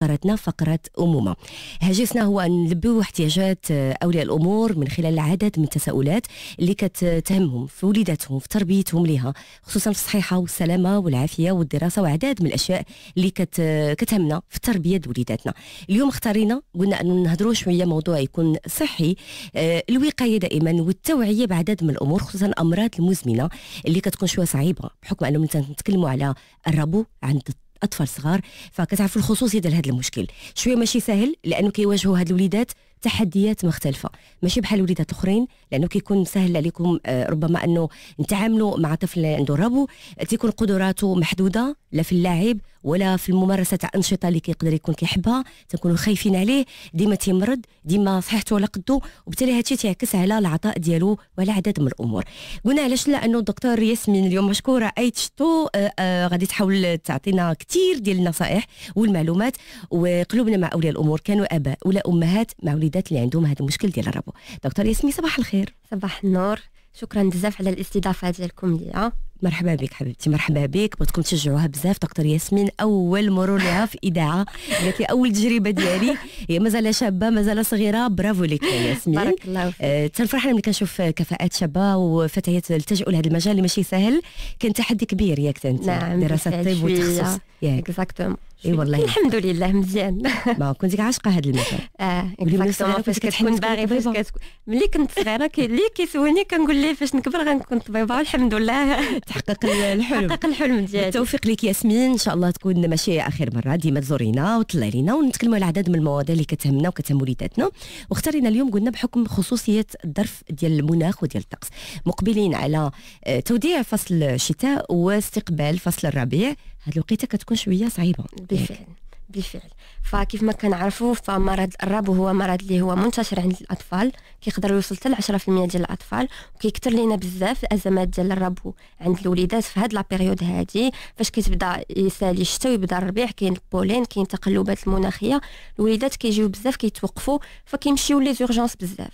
فقرتنا فقرة أمومة هاجسنا هو أن نلبيو احتياجات آه، أولياء الأمور من خلال العدد من التساؤلات اللي كتهمهم في وليداتهم في تربيتهم لها خصوصا في الصحيحة والسلامة والعافية والدراسة وعداد من الأشياء اللي كت... كتهمنا في تربيه وليداتنا اليوم اختارينا قلنا أنه نهضروا شوية موضوع يكون صحي آه، الوقاية دائما والتوعية بعدد من الأمور خصوصا الأمراض المزمنة اللي كتكون شوية صعيبة بحكم أنه نتكلموا على الربو عند اطفال صغار فكتعرفوا الخصوصيه ديال هذا المشكل شويه ماشي سهل لانه كيواجهوا هاد الوليدات تحديات مختلفه ماشي بحال الوليدات الاخرين لانه كيكون سهل عليكم آه، ربما انه نتعاملوا مع طفل عنده ربو تيكون قدراته محدوده لا في اللعب ولا في الممارسه تاع انشطه اللي كيقدر يكون كيحبها تنكونوا خايفين عليه ديما تيمرض ديما صحته على قده وبالتالي هادشي تيعكس على العطاء ديالو وعلى عدد من الامور قلنا علاش لا انه الدكتور ياسمين اليوم مشكوره اي تشتو آه آه غادي تحاول تعطينا كثير ديال النصائح والمعلومات وقلوبنا مع اولياء الامور كانوا اباء ولا امهات مع وليدات اللي عندهم هذا المشكل ديال الربو دكتور ياسمين صباح الخير صباح النور شكرا بزاف على الاستضافه ديالكم ليا مرحبا بك حبيبتي مرحبا بك بغيتكم تشجعوها بزاف دكتور ياسمين اول مرور لها في اذاعه قالت لي اول تجربه ديالي هي مازال شابه مازال صغيره برافو لك يا ياسمين بارك الله فيك آه تنفرحنا ملي كنشوف كفاءات شابه وفتيات التجؤ لهذا المجال اللي ماشي سهل كان تحدي كبير ياك انت نعم دراسه الطب والتخصص ياك اكزاكتومون اي والله الحمد لله مزيان ما كنت عاشقه هذا المجال اه اكزاكتوم فاش كتكون باغي فاش كتكون ملي كنت صغيره اللي كيسولني كنقول ليه فاش نكبر غنكون طبيبه والحمد لله تحقق الحلم تحقق الحلم ديالك بالتوفيق لك ياسمين ان شاء الله تكون ماشي اخر مره ديما تزورينا وتطلعي لينا ونتكلموا على عدد من المواضيع اللي كتهمنا وكتهم وليداتنا واختارينا اليوم قلنا بحكم خصوصيه الظرف ديال المناخ وديال الطقس مقبلين على آه، توديع فصل الشتاء واستقبال فصل الربيع هاد الوقيته كتكون شويه صعيبه بالفعل بالفعل فكيف ما كنعرفوا فمرض الرب هو مرض اللي هو منتشر عند الاطفال كيقدر يوصل حتى ل 10% ديال الاطفال وكيكثر لينا بزاف الازمات ديال الرب عند الوليدات في هاد لابيريود هادي فاش كتبدا يسالي الشتاء ويبدا الربيع كاين البولين كاين التقلبات المناخيه الوليدات كيجيو بزاف كيتوقفوا فكيمشيو لي زورجونس بزاف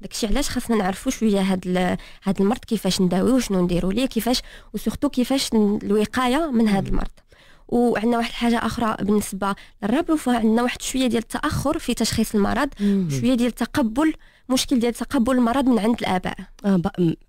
داكشي علاش خاصنا نعرفوا شويه هاد هاد المرض كيفاش نداويوه وشنو نديروا ليه كيفاش وسورتو كيفاش الوقايه من هاد المرض وعندنا واحد الحاجه اخرى بالنسبه للرب فعندنا عندنا واحد شويه ديال التاخر في تشخيص المرض شويه ديال تقبل مشكل ديال تقبل المرض من عند الاباء آه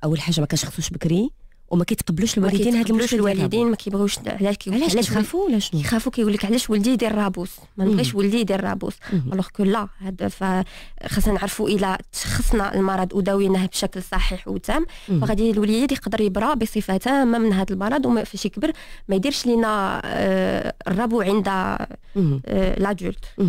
اول حاجه ما كنشخصوش بكري وما كيتقبلوش الوالدين هاد المشكل الوالدين ما كيبغيوش علاش علاش كيخافوا ولا شنو كيخافوا كيقول لك علاش ولدي يدير رابوس ما نبغيش ولدي يدير رابوس الوغ كو لا هذا خاصنا نعرفوا الا تشخصنا المرض وداويناه بشكل صحيح وتام فغادي الوليد يقدر يبرى بصفه تامه من هذا المرض وما فاش يكبر ما يديرش لينا آه، الربو عند لادولت آه،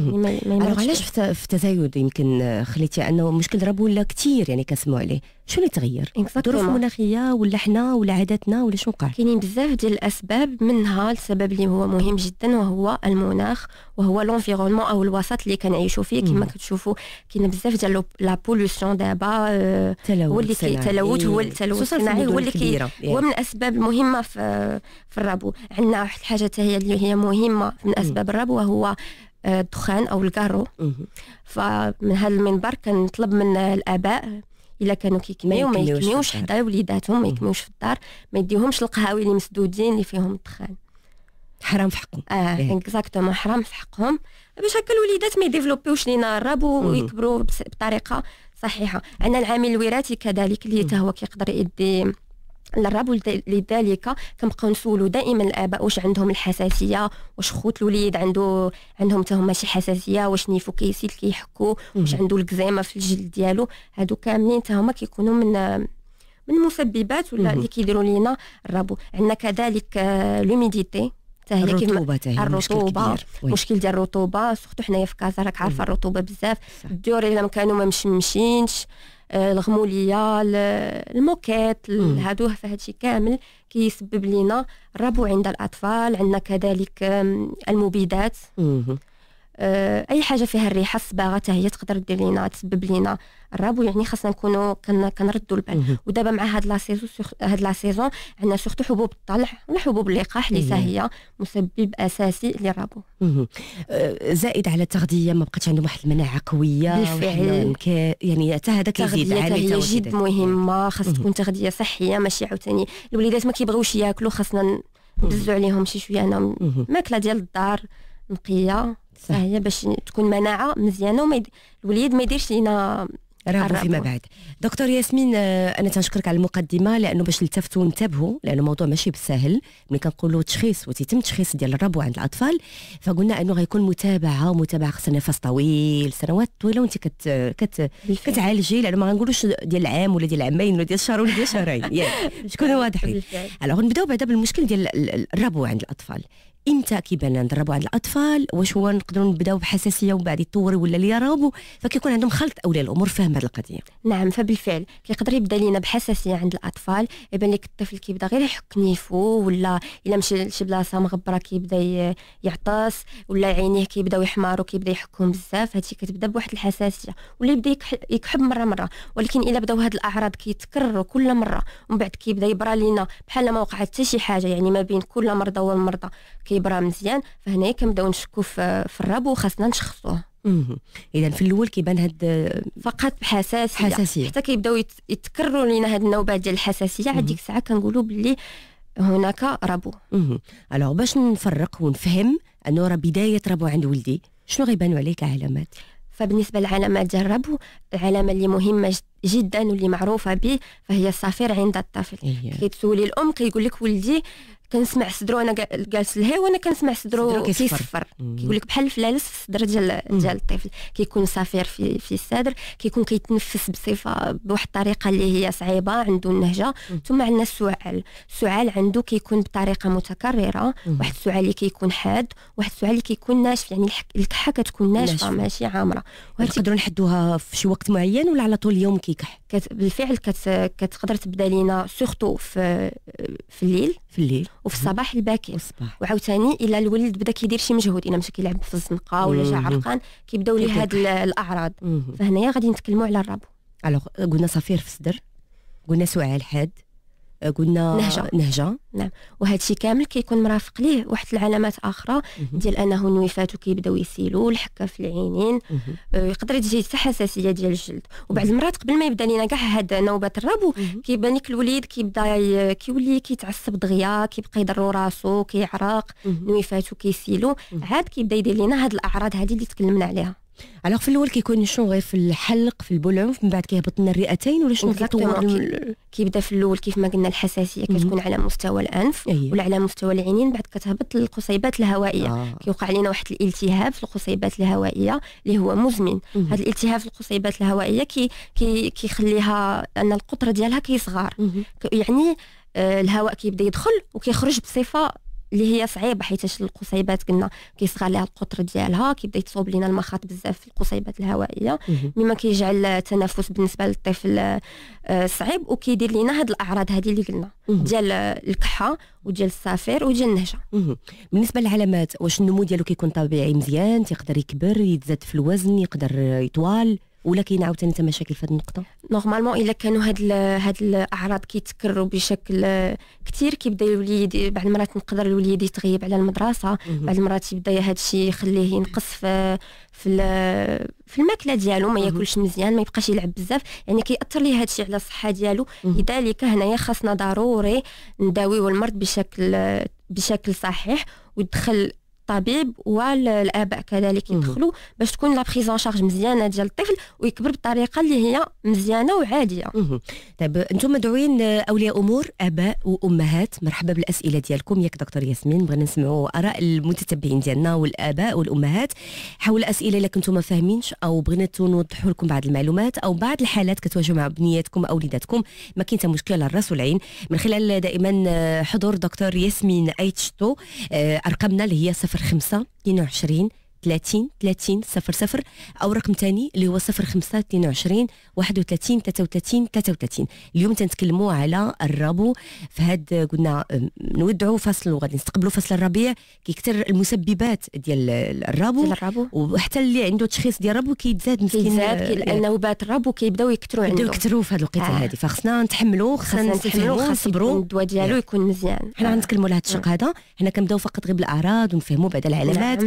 يعني علاش في التزايد يمكن آه، خليتي انه مشكل الربو ولا كثير يعني كنسمعوا عليه شو اللي تغير الظروف المناخيه ولا حنا ولا عاداتنا ولا شنو وقع كاينين بزاف ديال الاسباب منها السبب اللي هو مهم جدا وهو المناخ وهو لونفيرونمون او الوسط اللي كنعيشوا فيه كما كتشوفوا كاين بزاف ديال لا بولوسيون دابا هو آه، التلوث هو التلوث الصناعي هو اللي كي هو من الاسباب المهمه في في الربو عندنا واحد الحاجه هي اللي هي مهمه من اسباب الربو وهو آه، الدخان او الكارو فمن هذا المنبر كنطلب من الاباء الا كانوا كيكميو ما يكميوش حدا وليداتهم ما يكميوش في الدار ما يديهمش القهاوي اللي مسدودين اللي فيهم الدخان حرام في حقهم اه اكزاكتومون إيه. حرام في حقهم باش هكا الوليدات ما يديفلوبيوش لينا الراب ويكبروا بطريقه صحيحه عندنا العامل الوراثي كذلك اللي حتى هو كيقدر يدي للرب لذلك كنبقاو نسولو دائما الاباء واش عندهم الحساسيه واش خوت الوليد عنده عندهم حتى هما شي حساسيه واش نيفو كيسيل كيحكو واش عنده الكزيما في الجلد ديالو هادو كاملين حتى هما كيكونوا من من مسببات ولا اللي كيديروا لينا الرابو عندنا كذلك لوميديتي آه، حتى هي الرطوبه الرطوبه مشكل ديال الرطوبه سورتو حنايا في كازا راك عارفه الرطوبه بزاف الديور الا ما كانوا ما مشمشينش آه، الغموليه الموكيت هادو فهادشي كامل كيسبب لينا الربو عند الاطفال عندنا كذلك المبيدات آه، اي حاجه فيها الريحه الصباغه حتى هي تقدر دير لينا تسبب لينا الراب يعني خاصنا نكونوا كنردوا البال ودابا مع هاد لا سيزون هاد لا سيزون عندنا سورتو حبوب الطلع ولا حبوب اللقاح اللي إيه. هي مسبب اساسي للرابو آه، زائد على التغذيه ما بقاتش عندهم واحد المناعه قويه بالفعل يعني حتى هذاك يزيد هي جد مهمه خاص تكون تغذيه صحيه ماشي عاوتاني الوليدات ما كيبغيوش ياكلوا خاصنا نبزو عليهم شي شويه انا ماكله ديال الدار نقيه فهي باش تكون مناعه مزيانه وما الوليد ما يديرش لينا راهو فيما بعد دكتور ياسمين آه، انا تنشكرك على المقدمه لانه باش التفتوا وانتبهوا لانه الموضوع ماشي بالسهل ملي كنقولوا تشخيص وتيتم تشخيص ديال الربو عند الاطفال فقلنا انه غيكون متابعه ومتابعه خصها نفس طويل سنوات طويله وانت كت كت كتعالجي لانه ما غنقولوش ديال العام ولا ديال عامين ولا ديال شهر ولا ديال شهرين يعني شكون واضحين الوغ نبداو بعدا بالمشكل ديال الربو عند الاطفال امتى كيبان ندربوا عند الاطفال واش هو نقدروا نبداو بحساسيه ومن بعد يتطوروا ولا اللي فكيكون عندهم خلط اولى الامور فهم هذه القضيه نعم فبالفعل كيقدر يبدا لينا بحساسيه عند الاطفال يبان لك الطفل كيبدا غير يحك نيفو ولا الا مشى لشي بلاصه مغبره كيبدا يعطس ولا عينيه كيبداو يحمروا كيبدا يحكهم بزاف هادشي كتبدا بواحد الحساسيه ولا يبدا يكحب مره مره ولكن الا بداو هاد الاعراض كيتكرروا كل مره ومن بعد كيبدا يبرى لينا بحال ما وقعت حتى شي حاجه يعني ما بين كل مرضى والمرضى كي اللي مزيان فهنايا كنبداو نشكو في, في الرب وخاصنا نشخصوه اذا في الاول كيبان هاد فقط بحساسيه حساسيه حتى كيبداو يتكرروا لنا هاد النوبات ديال الحساسيه عاد ديك الساعه كنقولوا باللي هناك ربو الوغ باش نفرق ونفهم انه راه بدايه ربو عند ولدي شنو غيبانوا عليك علامات فبالنسبة لعلامات ديال الربو العلامة اللي مهمة جدا واللي معروفة به فهي الصفير عند الطفل إيه. كي تسولي الأم كيقول لك ولدي كنسمع صدرو انا جالس لهي وانا كنسمع صدرو كيصفر كيقول لك بحال الفلالس في الصدر ديال ديال الطفل كيكون صفير في في الصدر كيكون كيتنفس بصفه بواحد الطريقه اللي هي صعيبه عنده النهجه ثم عندنا السعال السعال عنده كيكون بطريقه متكرره واحد السعال اللي كيكون حاد واحد السعال اللي كيكون ناشف يعني الكحه كتكون ناشفه ماشي عامره نقدروا نحدوها في شي وقت معين ولا على طول اليوم كيكح كت بالفعل كت كتقدر تبدا لينا سورتو في في الليل في الليل وفي الصباح الباكر والصباح وعاوتاني الا الولد بدا كيدير شي مجهود الا مشى كيلعب في الزنقه ولا جا عرقان كيبداو ليه هاد الاعراض فهنايا غادي نتكلموا على الربو الوغ قلنا صفير في الصدر قلنا سعال حاد آه، قلنا نهجه نهجه نعم وهذا الشيء كامل كيكون مرافق ليه واحد العلامات اخرى ديال انه النويفات كيبداو يسيلوا الحكه في العينين آه، يقدر تجي حتى حساسيه ديال الجلد وبعض المرات قبل ما يبدا لينا كاع هاد نوبه الربو كيبان لك الوليد كيبدا كيولي كيتعصب دغيا كيبقى يضرو راسو كيعرق نويفاتو كيسيلو عاد كيبدا يدير لينا هاد الاعراض هادي اللي تكلمنا عليها الوغ في الاول كيكون شنو غير في الحلق في البولونف من بعد كيهبط لنا الرئتين ولا شنو كيطور كيبدا في الاول كيف ما قلنا الحساسيه كتكون على مستوى الانف أيه. ولا على مستوى العينين بعد كتهبط للقصيبات الهوائيه آه. كيوقع لنا واحد الالتهاب في القصيبات الهوائيه اللي هو مزمن هذا الالتهاب في القصيبات الهوائيه كي كي كيخليها ان القطر ديالها كيصغر يعني آه، الهواء كيبدا يدخل وكيخرج بصفه اللي هي صعيبه حيت القصيبات قلنا كيصغى لها القطر ديالها كيبدا يتصوب لنا المخاط بزاف في القصيبات الهوائيه مما كيجعل التنفس بالنسبه للطفل آه، صعيب وكيدير لنا هاد الاعراض هذه اللي قلنا ديال الكحه وديال الصفير وديال النهجه بالنسبه للعلامات واش النمو ديالو كيكون طبيعي مزيان تيقدر يكبر يتزاد في الوزن يقدر يطوال ولا كاين عاوتاني حتى مشاكل في هذه النقطه نورمالمون الا كانوا هاد هاد الاعراض كيتكرروا بشكل كثير كيبدا الوليد بعض المرات نقدر الوليد يتغيب على المدرسه بعض المرات يبدا هذا الشيء يخليه ينقص في في في الماكله ديالو ما ياكلش مزيان ما يبقاش يلعب بزاف يعني كيأثر ليه هادشي على الصحه ديالو لذلك هنايا خاصنا ضروري نداويو المرض بشكل بشكل صحيح ويدخل الطبيب والاباء كذلك يدخلوا باش تكون لا بريزون شارج مزيانه ديال الطفل ويكبر بطريقه اللي هي مزيانه وعاديه طيب انتم مدعوين اولياء امور اباء وامهات مرحبا بالاسئله ديالكم ياك دكتور ياسمين بغينا نسمعوا اراء المتتبعين ديالنا والاباء والامهات حول الاسئله اللي كنتم ما فاهمينش او بغينا نوضحوا لكم بعض المعلومات او بعض الحالات كتواجهوا مع بنياتكم او وليداتكم ما كاين مشكله مشكل على الراس والعين من خلال دائما حضور دكتور ياسمين ايتشتو آه، ارقامنا اللي هي اثنين وعشرين 30 30 00 او رقم ثاني اللي هو 05 22 31 33 33 اليوم تنتكلموا على الربو هذا قلنا نودعوا فصل وغادي نستقبلوا فصل الربيع كيكثر المسببات ديال الربو ديال الربو وحتى اللي عنده تشخيص ديال الربو كيتزاد مسكين كيتزاد آه، لان نوبات الربو كيبداو يكثروا عنده بداو يكثروا في هذه الوقيته آه. هذه فخصنا نتحملوا خصنا نتحملوا نصبروا الدواء ديالو يكون مزيان حنا غنتكلموا على هذا الشق آه. هذا حنا كنبداو فقط غير بالاعراض ونفهموا بعد العلامات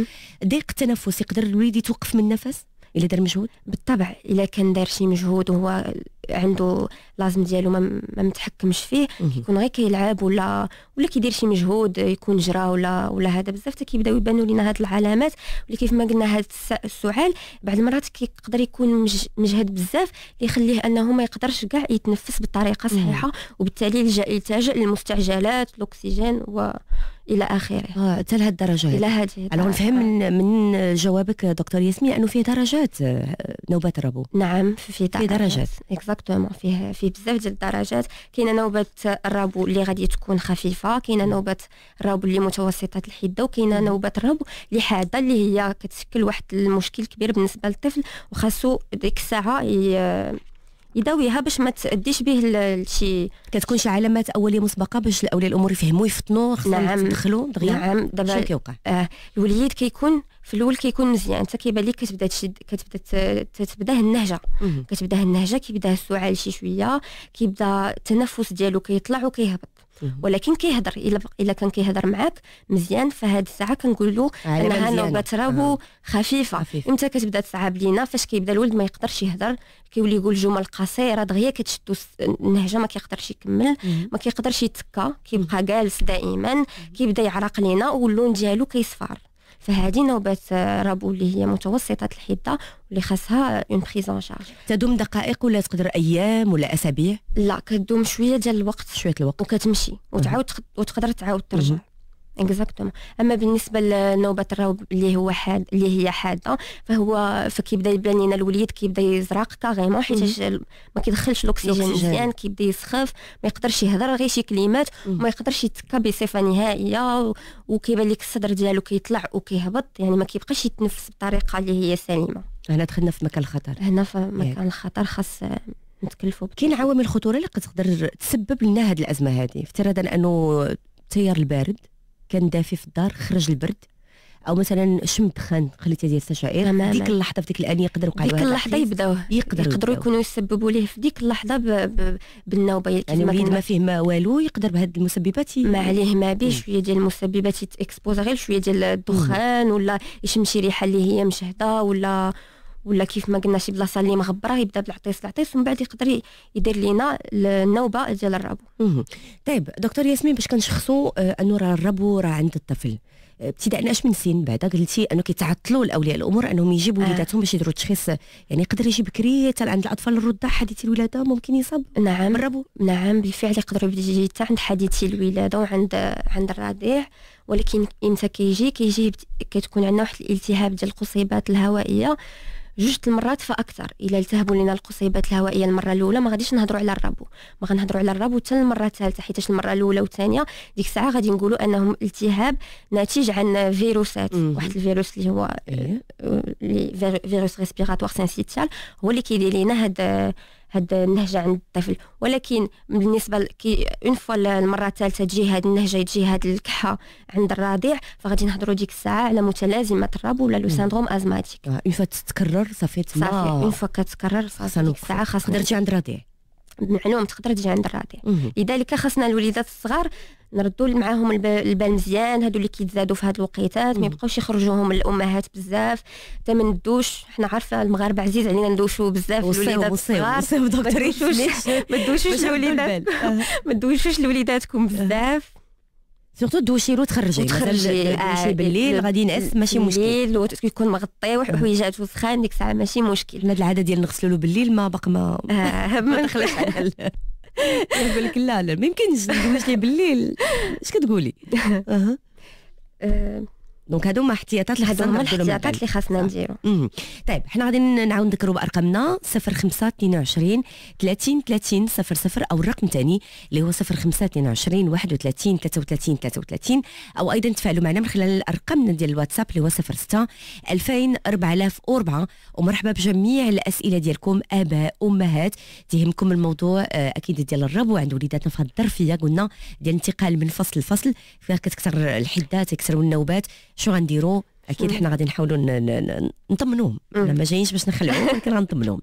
ضيق نعم. التنفس يقدر الوليد يتوقف من النفس الا دار مجهود بالطبع الا كان دار شي مجهود وهو عنده لازم ديالو ما متحكمش فيه يكون غير كيلعب ولا ولا كيدير شي مجهود يكون جرى ولا ولا هذا بزاف كيبداو يبانوا لنا هاد العلامات اللي كيف ما قلنا هاد السعال بعض المرات كيقدر يكون مجهد بزاف اللي يخليه انه ما يقدرش كاع يتنفس بطريقه صحيحه وبالتالي يلتجا للمستعجلات الاكسجين و الى اخره اه حتى لهذه الدرجه الى هذه الدرجه نفهم من من جوابك دكتور ياسمين انه فيه درجات آه، نوبات الربو نعم فيه درجات, في درجات. اكزاكتومون فيه في بزاف ديال الدرجات كاينه نوبه الربو اللي غادي تكون خفيفه كاينه نوبه الربو اللي متوسطه الحده وكاينه نوبه الربو اللي حاده اللي هي كتشكل واحد المشكل كبير بالنسبه للطفل وخاصو ديك الساعه يداويها باش ما تاديش به لشي كتكون شي علامات اوليه مسبقه باش الاولياء الامور يفهموا يفطنوا خصهم نعم يدخلوا دغيا نعم دابا كيوقع آه الوليد كيكون في الاول كيكون مزيان انت يعني كيبان لك كتبدا تشد كتبدا تتبدا النهجه كتبدا النهجه كيبدا السعال شي شويه كيبدا التنفس ديالو كيطلع وكيهبط ولكن كيهضر الا الا كان كيهضر معاك مزيان فهاد الساعه كنقول له انها نوبه ربو آه. خفيفه خفيف. امتى كتبدا تصعب لينا فاش كيبدا الولد ما يقدرش يهضر كيولي يقول جمل قصيره دغيا كتشدو النهجه ما كيقدرش يكمل ما كيقدرش يتكا كيبقى جالس دائما كيبدا يعرق لينا واللون ديالو كيصفر فهذه نوبات رابو اللي هي متوسطه الحده اللي خاصها اون بريز ان شارج تدوم دقائق ولا تقدر ايام ولا اسابيع لا كدوم شويه ديال الوقت شويه الوقت وكتمشي وتعاود وتقدر تعاود ترجع اكزاكتوم اما بالنسبه لنوبه الروب اللي هو حاد اللي هي حاده فهو فكيبدا يبان لنا الوليد كيبدا يزرق كاغيمون حيت ما كيدخلش الاكسجين مزيان كيبدا يسخف ما يقدرش يهضر غير شي كلمات وما يقدرش يتكى بصفه نهائيه وكيبان لك الصدر ديالو كيطلع وكيهبط يعني ما كيبقاش يتنفس بطريقه اللي هي سليمه هنا دخلنا في مكان الخطر هنا في مكان الخطر خاص آه، نتكلفوا كاين عوامل الخطوره اللي تقدر تسبب لنا هذه الازمه هذه افتراضا انه التيار البارد كان دافي في الدار خرج البرد او مثلا شم دخان خليتي ديال السجائر ديك اللحظه في ديك الانيه يقدر يوقع ديك اللحظه يبداوه يقدر يقدروا يكونوا يسببوا ليه في ديك اللحظه ب... ب... بالنوبه يعني وليد ما فيه ما والو يقدر بهذه المسببات ما عليه ما به شويه ديال المسببات اكسبوز غير شويه ديال الدخان ولا يشم شي ريحه اللي هي مشهده ولا ولا كيف ما قلنا شي بلاصه اللي مغبره يبدا بالعطيس العطيس ومن بعد يقدر يدير لينا النوبه ديال الربو طيب دكتور ياسمين باش كنشخصوا آه انه راه الربو راه عند الطفل آه، ابتداء اش من سن بعدا قلتي انه كيتعطلوا الاولياء الامور انهم يجيبوا آه. وليداتهم باش يديروا التشخيص يعني يقدر يجي بكري حتى عند الاطفال الرضع حديثي الولاده ممكن يصاب نعم الربو نعم بالفعل يقدروا يجي حتى عند حديثي الولاده وعند عند الرضيع ولكن امتى كيجي كيجي كتكون عندنا واحد الالتهاب ديال القصيبات الهوائيه جوج المرات فاكثر الا التهبوا لنا القصيبات الهوائيه المره الاولى ما غاديش نهضروا على الربو ما غنهضروا على الربو حتى المره الثالثه حيت المره الاولى والثانيه ديك الساعه غادي نقولوا انهم التهاب ناتج عن فيروسات مم. واحد الفيروس اللي هو إيه؟ آه، فيروس ريسبيراتوار سينسيتيال هو اللي كيدير لينا هذا آه، هاد النهجه عند الطفل ولكن بالنسبه كي اون فوا المره الثالثه تجي هاد النهجه تجي هاد الكحه عند الرضيع فغادي نهضروا ديك الساعه على متلازمه الرب ولا لو سيندروم ازماتيك اون آه، فوا تتكرر صافي تما صافي اون فوا كتكرر صافي ديك الساعه خاص درتي عند الرضيع المعلومه تقدر تجي عند الرضيع لذلك خاصنا الوليدات الصغار نردوا معاهم البال مزيان هادو اللي كيتزادوا في هاد الوقيتات ما يبقاوش يخرجوهم الامهات بزاف حتى ما ندوش حنا عارفه المغاربه عزيز علينا ندوشوا بزاف الوليدات الصغار ما تدوشوش الوليدات أه. ما تدوشوش لوليداتكم أه. بزاف سورتو دوشي لو تخرجي تخرجي آه بالليل غادي ينعس ماشي مشكل بالليل ويكون مغطي وحويجات وسخان ديك الساعه ماشي مشكل هاد العاده ديال نغسلو له بالليل ما باقي ما آه ما نخلاش على يقول لك لا لا ما يمكنش ندوش ليه بالليل اش كتقولي؟ آه، دونك هادو هما احتياطات اللي خاصنا هذوما الاحتياطات اللي خاصنا نديرو طيب حنا غادي نعاود نذكروا بارقامنا 05 22 30 30 00 او الرقم الثاني اللي هو 05 22 31 33 33 او ايضا تفاعلوا معنا من خلال ارقامنا ديال الواتساب اللي هو 06 2000 4004 ومرحبا بجميع الاسئله ديالكم اباء امهات تهمكم الموضوع آه، اكيد ديال الرب وعند وليداتنا في هذه الظرفيه قلنا ديال الانتقال من فصل لفصل فيها كتكثر الحدات كتكثر النوبات شو غنديروا اكيد حنا غادي نحاولوا نطمنوهم انا ما جايينش باش نخلعوهم ولكن غنطمنوهم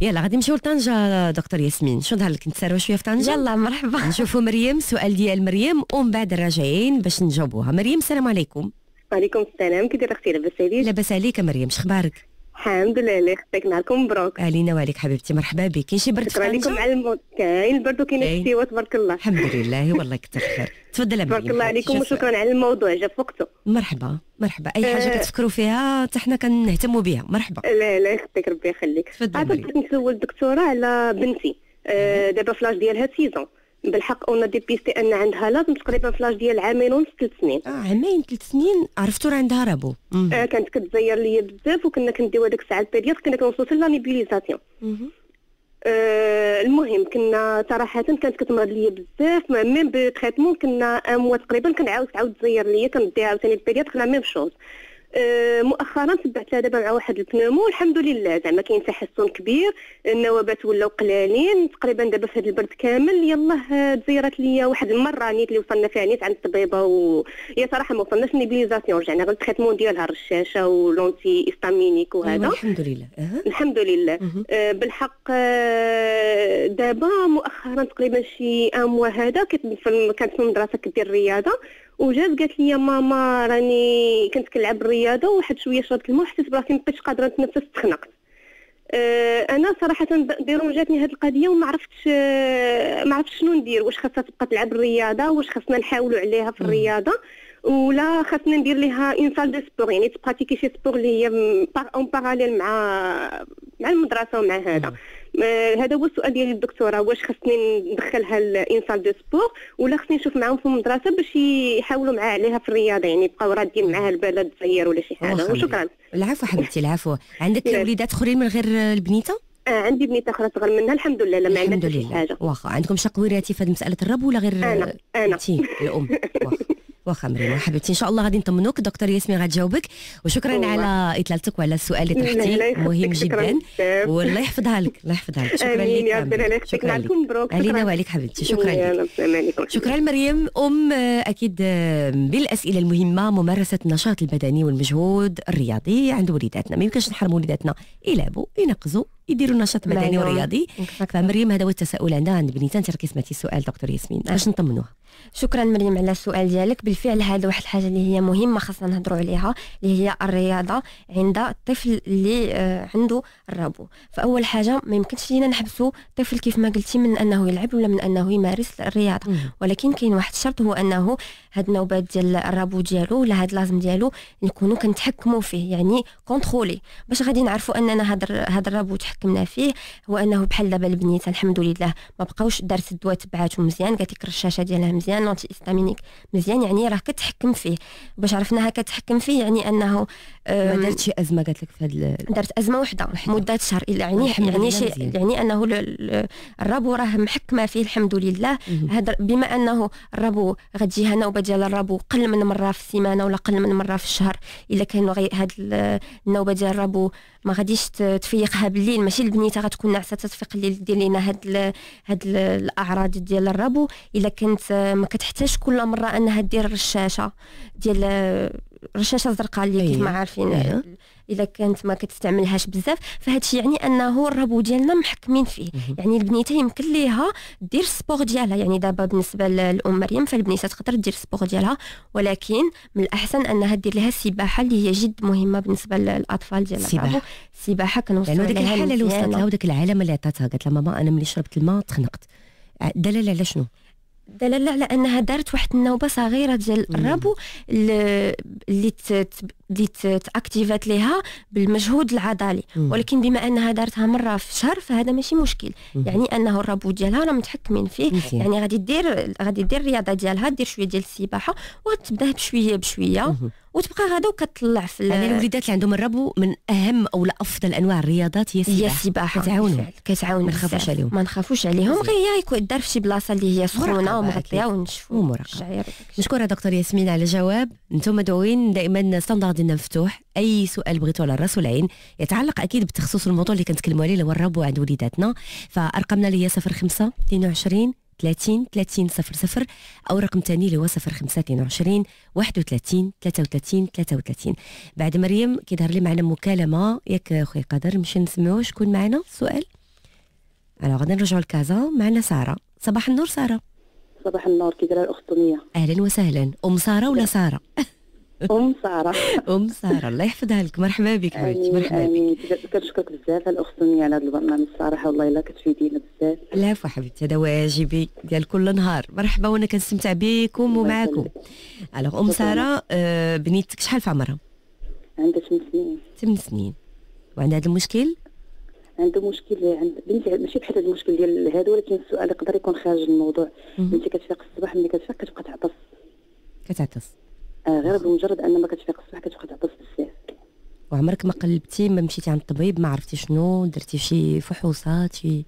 يلا غادي نمشيو لطنجه دكتور ياسمين شو نهار لك نتساروا شويه في طنجه يلا مرحبا نشوفوا مريم سؤال ديال مريم ومن بعد راجعين باش نجاوبوها مريم السلام عليكم وعليكم السلام كي دايره اختي لاباس عليك لاباس عليك مريم شخبارك الحمد لله خصك نهاركم مبروك علينا وعليك حبيبتي مرحبا بك كاين شي برد شكرا لكم على الموت كاين البرد وكاين الشتيوه تبارك الله الحمد لله والله كثر خير تفضل تبارك الله عليكم وشكرا على الموضوع جا في وقته مرحبا مرحبا اي حاجه آه. كتفكروا فيها حتى حنا كنهتموا بها مرحبا لا لا يخطيك ربي يخليك تفضل بغيت نسول الدكتوره على بنتي آه، دابا فلاش ديالها سيزون بالحق اون ديبيستي ان عندها لازم تقريبا في لاج ديال عامين ونص ثلاث سنين اه عامين ثلاث سنين عرفتو راه عندها رابو آه كانت كتزير ليا بزاف وكنا كنديو هذيك الساعه البيريود كنا كنوصلوا حتى لانيبيليزاسيون آه المهم كنا صراحه كانت كتمرض ليا بزاف ميم بتريتمون كنا اموا تقريبا كنعاود تعاود تزير ليا كنديها عاوتاني البيريود كنا ميم شوز آه، مؤخرا تبعت لها دابا مع واحد البنومو الحمد لله زعما كاين تحسن كبير النوبات ولاو قلالين تقريبا دابا في هذا البرد كامل يلاه تزيرت ليا واحد المره نيت اللي وصلنا فيها نيت عند الطبيبه وهي صراحه ما وصلناش نيبيليزاسيون رجعنا يعني غير التريتمون ديالها الرشاشه ولونتي استامينيك وهذا الحمد لله الحمد لله أه. بالحق آه، دابا مؤخرا تقريبا شي اموا هذا كانت في المدرسه كدير الرياضه وجات قالت لي ماما راني كنت كنلعب الرياضه وواحد شويه شربت الماء حسيت براسي ما بقيتش قادره نتنفس تخنقت آه، انا صراحه ديرون جاتني هذه القضيه وما عرفتش آه، ما عرفتش شنو ندير واش خاصها تبقى تلعب الرياضه واش خاصنا نحاولوا عليها في الرياضه ولا خاصنا ندير ليها اون سال دو سبور يعني تبراتيكي شي سبور اللي هي اون باراليل مع مع المدرسه ومع هذا آه، هذا هو السؤال ديالي للدكتوره واش خصني ندخلها لان سال دو سبور ولا خصني نشوف معاهم في المدرسه باش يحاولوا معاه عليها في الرياضه يعني يبقاو رادين معاها البلد صغير ولا شي حاجه وشكرا العفو حبيبتي العفو عندك وليدات اخرين من غير البنيته آه عندي بنيته اخرى صغر منها الحمد لله لا ما عندها حاجه واخا عندكم شقويراتي في مساله الرب ولا غير انا انا الام واخا مريم حبيبتي ان شاء الله غادي نطمنوك دكتور ياسمين غتجاوبك وشكرا الله. على اطلالتك وعلى السؤال اللي طرحتي مهم جدا والله يحفظها لك الله يحفظها لك شكرا لك يا ربي شكرا لك شكرا علينا وعليك حبيبتي شكرا لك شكرا لمريم ام اكيد بالاسئله المهمه ممارسه النشاط البدني والمجهود الرياضي عند وليداتنا ما يمكنش نحرم وليداتنا يلعبوا ينقزوا يديروا نشاط بدني ورياضي فمريم هذا هو التساؤل عندها عند بنيتها انت راكي سمعتي السؤال دكتور ياسمين باش نعم. نطمنوها شكرا مريم على السؤال ديالك بالفعل هذا واحد الحاجه اللي هي مهمه خاصنا نهضروا عليها اللي هي الرياضه عند الطفل اللي آه، عنده الربو فاول حاجه ما يمكنش لينا نحبسوا الطفل كيف ما قلتي من انه يلعب ولا من انه يمارس الرياضه ولكن كاين واحد الشرط هو انه هاد النوبات ديال الربو ديالو ولا هاد لازم ديالو نكونوا كنتحكموا فيه يعني كونترولي باش غادي نعرفوا اننا هاد هاد الربو تحت حكمنا فيه هو انه بحال دابا البنيته الحمد لله ما بقاوش دارت الدواء تبعاتهم مزيان قالت لك الرشاشه ديالها مزيان لونتي استامينيك مزيان يعني راه كتحكم فيه باش عرفناها كتحكم فيه يعني انه آه ما درتش ازمه قالت لك في هذا درت ازمه وحده مده شهر يعني يعني يعني انه الربو راه محكمه فيه الحمد لله هذا بما انه الربو غتجيها نوبه ديال الربو قل من مره في السيمانه ولا قل من مره في الشهر الا كانوا غير هاد النوبه ديال الربو ما غاديش تفيقها بالليل ماشي البنيته غتكون ناعسه تتفيق الليل دير لينا هاد هاد الاعراض ديال الربو الا كانت ما كتحتاج كل مره انها دير الرشاشه ديال الرشاشه الزرقاء اللي أيه. ما عارفين أيه. اذا كانت ما كتستعملهاش بزاف فهذا الشيء يعني انه الربو ديالنا محكمين فيه مه. يعني البنيته يمكن ليها دير سبور ديالها يعني دابا بالنسبه للام مريم فالبنيته تقدر دير سبور ديالها ولكن من الاحسن انها دير لها السباحه اللي هي جد مهمه بالنسبه للاطفال ديال الربو السباحه كنوصلوا يعني لها ديك الحاله اللي وصلت لها وداك العالم اللي عطاتها قالت لها ماما انا ملي شربت الماء تخنقت دلاله على شنو دلاله على انها دارت واحد النوبه صغيره ديال الربو اللي اللي تاكتيفات ليها بالمجهود العضلي ولكن بما انها دارتها مره في شهر فهذا ماشي مشكل يعني انه الربو ديالها راه متحكمين فيه يعني غادي دير غادي دير الرياضه ديالها دير شويه ديال السباحه وتبدا بشويه بشويه وتبقى غادا وكتطلع في يعني الوليدات اللي عندهم الربو من اهم او لا افضل انواع الرياضات هي السباحه هي السباحه كتعاونهم كتعاونهم ما نخافوش عليهم ما نخافوش عليهم غير هي يكون دار في شي بلاصه اللي هي سخونه ومغطيه ونشفوا ومراقبه نشكر دكتور ياسمين على الجواب انتم مدعوين دائما ستاندار ديالنا مفتوح اي سؤال بغيتو على الراس والعين يتعلق اكيد بتخصص الموضوع اللي كنتكلموا عليه اللي هو الربو عند وليداتنا فارقامنا اللي هي 05 22 30 30 صفر صفر أو رقم ثاني اللي هو صفر 22 31 33 33 بعد مريم كيظهر لي معنا مكالمة ياك خويا قدر مش نسمعوا شكون معنا السؤال ألوغ غادي نرجعو لكازا معنا سارة صباح النور سارة صباح النور كي دايره الاخت اميه اهلا وسهلا ام ساره ولا ساره ام ساره ام ساره الله يحفظها لك مرحبا بك حبيبتي مرحبا بك كنشكرك بزاف على سميه على هذا البرنامج الصراحه والله الا كتفيدينا بزاف لا حبيبتي هذا واجبي ديال كل نهار مرحبا وانا كنستمتع بكم ومعكم الوغ ام ساره آه، بنيتك شحال في عمرها عندها 8 سنين 8 سنين وعندها هذا المشكل عنده مشكل عند بنتي ماشي بحال هذا المشكل ديال هذا ولكن السؤال يقدر يكون خارج الموضوع بنتي كتفيق الصباح ملي كتفيق كتبقى تعطس كتعطس آه، غير بمجرد ان ما كتفيق الصباح كتبقى تعطس بزاف وعمرك ما قلبتي ما مشيتي عند الطبيب ما عرفتي شنو درتي شي فحوصات شي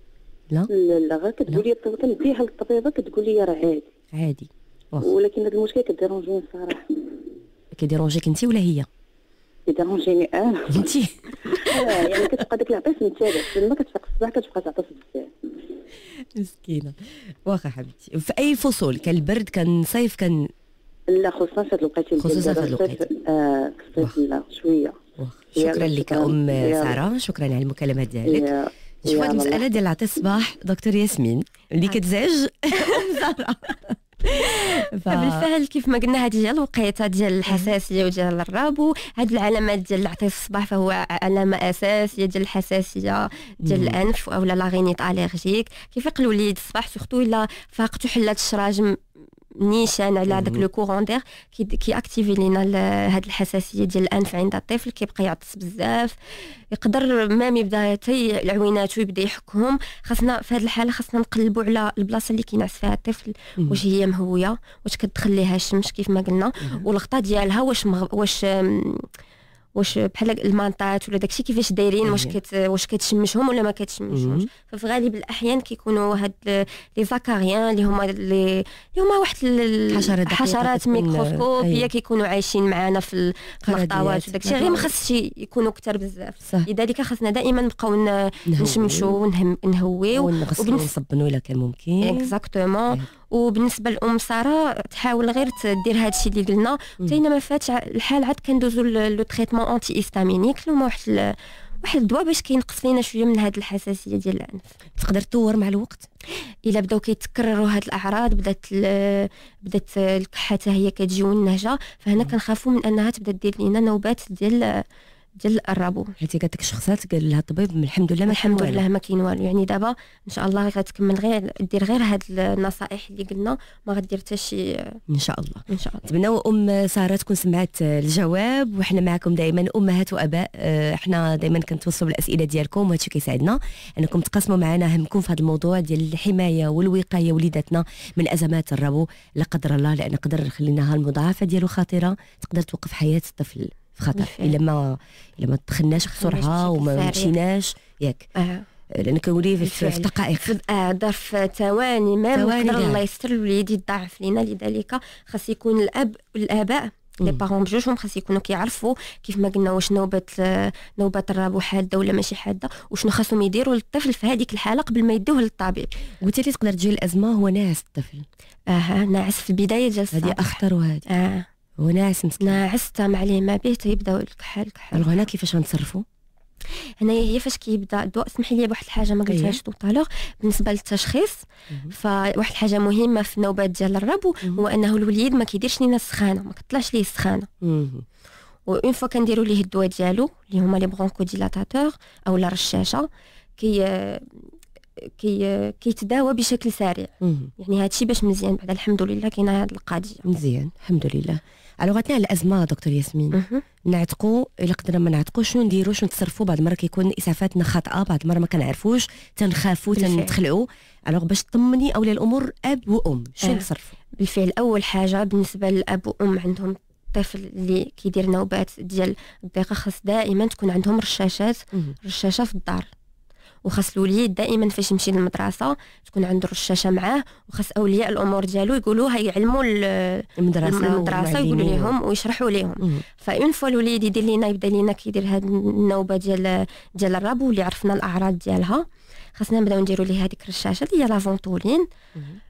لا لا, لا غير كتقول لي كنديها للطبيبه كتقول لي راه عادي عادي وصف. ولكن هذا المشكل كديرونجيني صراحه كديرونجيك انت ولا هي كديرونجيني انا آه. انت يعني كتبقى داك العطيس متابع لما كتفيق الصباح كتبقى تعطس بزاف مسكينه واخا حبيبتي في اي فصول كان البرد كان صيف كان لا خصاصة لقيت خصاصة لقيت آه كثرت شوية شكرا لك ام ساره شكرا على المكالمه ديالك شوف هاد المساله ديال عطي الصباح دكتور ياسمين اللي آه. كتزعج ام ساره ف... بالفعل كيف ما قلنا هذه ديال الوقيته ديال الحساسيه وديال الرابو وهاد العلامات ديال العطيس الصباح فهو علامه اساسيه ديال الحساسيه ديال الانف او لا لاغينيت اليرجيك كيف الوليد الصباح سورتو الا فاقته حلات الشراجم نيشان على هذاك لو كورون دير كي كياكتيفي لينا هاد الحساسيه ديال الانف عند الطفل كيبقى يعطس بزاف يقدر مام يبدا حتى العوينات ويبدا يحكهم خاصنا في هاد الحاله خاصنا نقلبوا على البلاصه اللي كينعس فيها الطفل واش هي مهويه واش كتدخل ليها الشمس كيف ما قلنا والغطاء ديالها واش مغ... واش واش بحال المانطات ولا داكشي كيفاش دايرين واش كت واش كتشمشهم ولا ما كتشمشهمش ففي غالب الاحيان كيكونوا هاد لي زاكاريان اللي هما اللي هما واحد الحشرات حشرات ميكروسكوبيه أيوة. كيكونوا عايشين معانا في المخطوات وداكشي غير ما خصش يكونوا كثر بزاف لذلك خصنا دائما نبقاو نشمشوا ونهويو ونغسلو ونصبنو الا كان ممكن اكزاكتومون أيوة. وبالنسبه لام ساره تحاول غير تدير هذا الشيء اللي قلنا حتى ما فاتش الحال عاد كندوزو لو تريتمون انتي استامينيك هما واحد واحد الدواء باش كينقص لينا شويه من هذه الحساسيه ديال الانف تقدر تطور مع الوقت الا بداو كيتكرروا هاد الاعراض بدات بدات الكحه هي كتجي والنهجه فهنا كنخافوا من انها تبدا دير لينا نوبات ديال ديال الرابو حيت قالت لك شخصات قال لها الطبيب الحمد لله ما الحمد لله ما كاين والو يعني دابا ان شاء الله غتكمل غير دير غير هاد النصائح اللي قلنا ما غدير حتى شي ان شاء الله ان شاء الله نتمنى ام ساره تكون سمعت الجواب وحنا معكم دائما امهات واباء آه، حنا دائما كنتوصلوا بالاسئله ديالكم وهادشي كيساعدنا انكم تقاسموا معنا همكم في هذا الموضوع ديال الحمايه والوقايه وليداتنا من ازمات الربو لا قدر الله لان قدر خليناها المضاعفه ديالو خطيره تقدر توقف حياه الطفل في خطر الا ما الا ما تدخلناش بسرعه وما مشيناش ياك لان كنولي في, في دقائق اه ظرف ثواني ما ممكن الله يستر الوليد يضاعف لينا لذلك خاص يكون الاب والاباء لي باغون بجوجهم خاص يكونوا كيعرفوا كيف ما قلنا واش نوبه نوبه الرابو حاده ولا ماشي حاده وشنو خاصهم يديروا للطفل في هذيك الحاله قبل ما يدوه للطبيب قلتي لي تقدر تجي الازمه هو ناعس الطفل اها ناعس في بدايه جلسه هذه اخطر وهذه اه وناس مسكين عستم عليه ما بيه يبداو الكحل الكحل هنا كيفاش غنتصرفوا هنايا هي فاش كيبدا الضوء اسمح لي بواحد الحاجه ما إيه. قلتهاش تو طالوغ بالنسبه للتشخيص فواحد الحاجه مهمه في النوبات ديال الربو هو انه الوليد ما كيديرش لينا السخانه ما كطلعش ليه السخانه اون فوا كنديروا ليه الدواء ديالو اللي هما لي ديلاتاتور او لا رشاشه كي كي كيتداوى بشكل سريع يعني هادشي باش مزيان بعد الحمد لله كاينه هاد القضيه مزيان الحمد لله الوغ على الازمه دكتور ياسمين نعتقوا الا قدرنا ما نعتقوا شنو نديروا شنو نتصرفوا بعض المره كيكون اسعافاتنا خاطئه بعض المره ما كنعرفوش تنخافوا تنتخلعوا الوغ باش تطمني اولياء الامور اب وام شنو نتصرفوا؟ بالفعل اول حاجه بالنسبه للاب وام عندهم الطفل اللي كيدير نوبات ديال الضيقه خاص دائما تكون عندهم رشاشات رشاشه في الدار وخاص الوليد دائما فاش يمشي للمدرسه تكون عنده الرشاشه معاه وخاص اولياء الامور ديالو يقولوها يعلموا المدرسه المدرسه يقولوا لهم ويشرحوا لهم فاون فوا الوليد يدير لينا يبدا لينا كيدير هاد النوبه ديال ديال الراب واللي عرفنا الاعراض ديالها خاصنا نبداو نديرو ليه هذيك الرشاشه اللي هي لافونتولين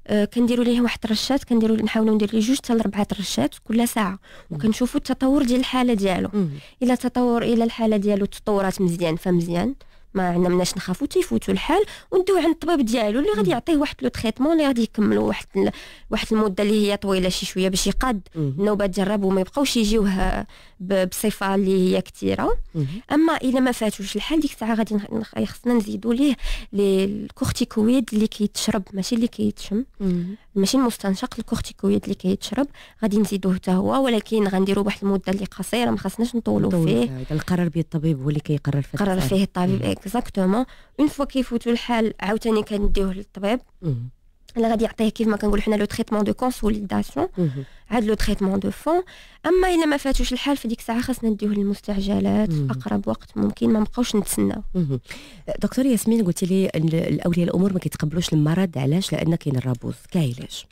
آه ليه واحد الرشات كنديرو نحاولو ندير ليه جوج حتى لاربعه رشات كل ساعه وكنشوفو التطور ديال الحاله ديالو الا تطور الا الحاله ديالو تطورات مزيان فمزيان ما عندنا مناش تيفوتو الحال وندوي عند الطبيب ديالو اللي غادي يعطيه واحد لو تريتمون اللي غادي يكملو واحد واحد المده اللي هي طويله شي شويه باش يقاد النوبه تجرب وما يبقاوش يجيوه بصفه اللي هي كثيره اما اذا ما فاتوش الحال ديك الساعه غادي خصنا نزيدو ليه الكورتيكويد اللي كيتشرب ماشي اللي كيتشم ماشي المستنشق الكورتيكويد اللي كيتشرب غادي نزيدوه حتى هو ولكن غنديرو واحد المده اللي قصيره ما خاصناش نطولو فيه القرار بيد الطبيب هو اللي كيقرر فيه قرر فيه الطبيب اكزاكتومون اون فوا كيفوتو الحال عاوتاني كنديوه للطبيب مم. اللي غادي يعطيه كيف ما كنقولوا حنا لو تريتمون دو كونسوليداسيون عاد لو تريتمون دو فون اما الا ما فاتوش الحال في ديك الساعه خاصنا نديوه للمستعجلات في اقرب وقت ممكن ما نبقاوش نتسناو دكتور ياسمين قلتي لي الاولياء الامور ما كيتقبلوش المرض علاش لان كاين الرابوز كعلاج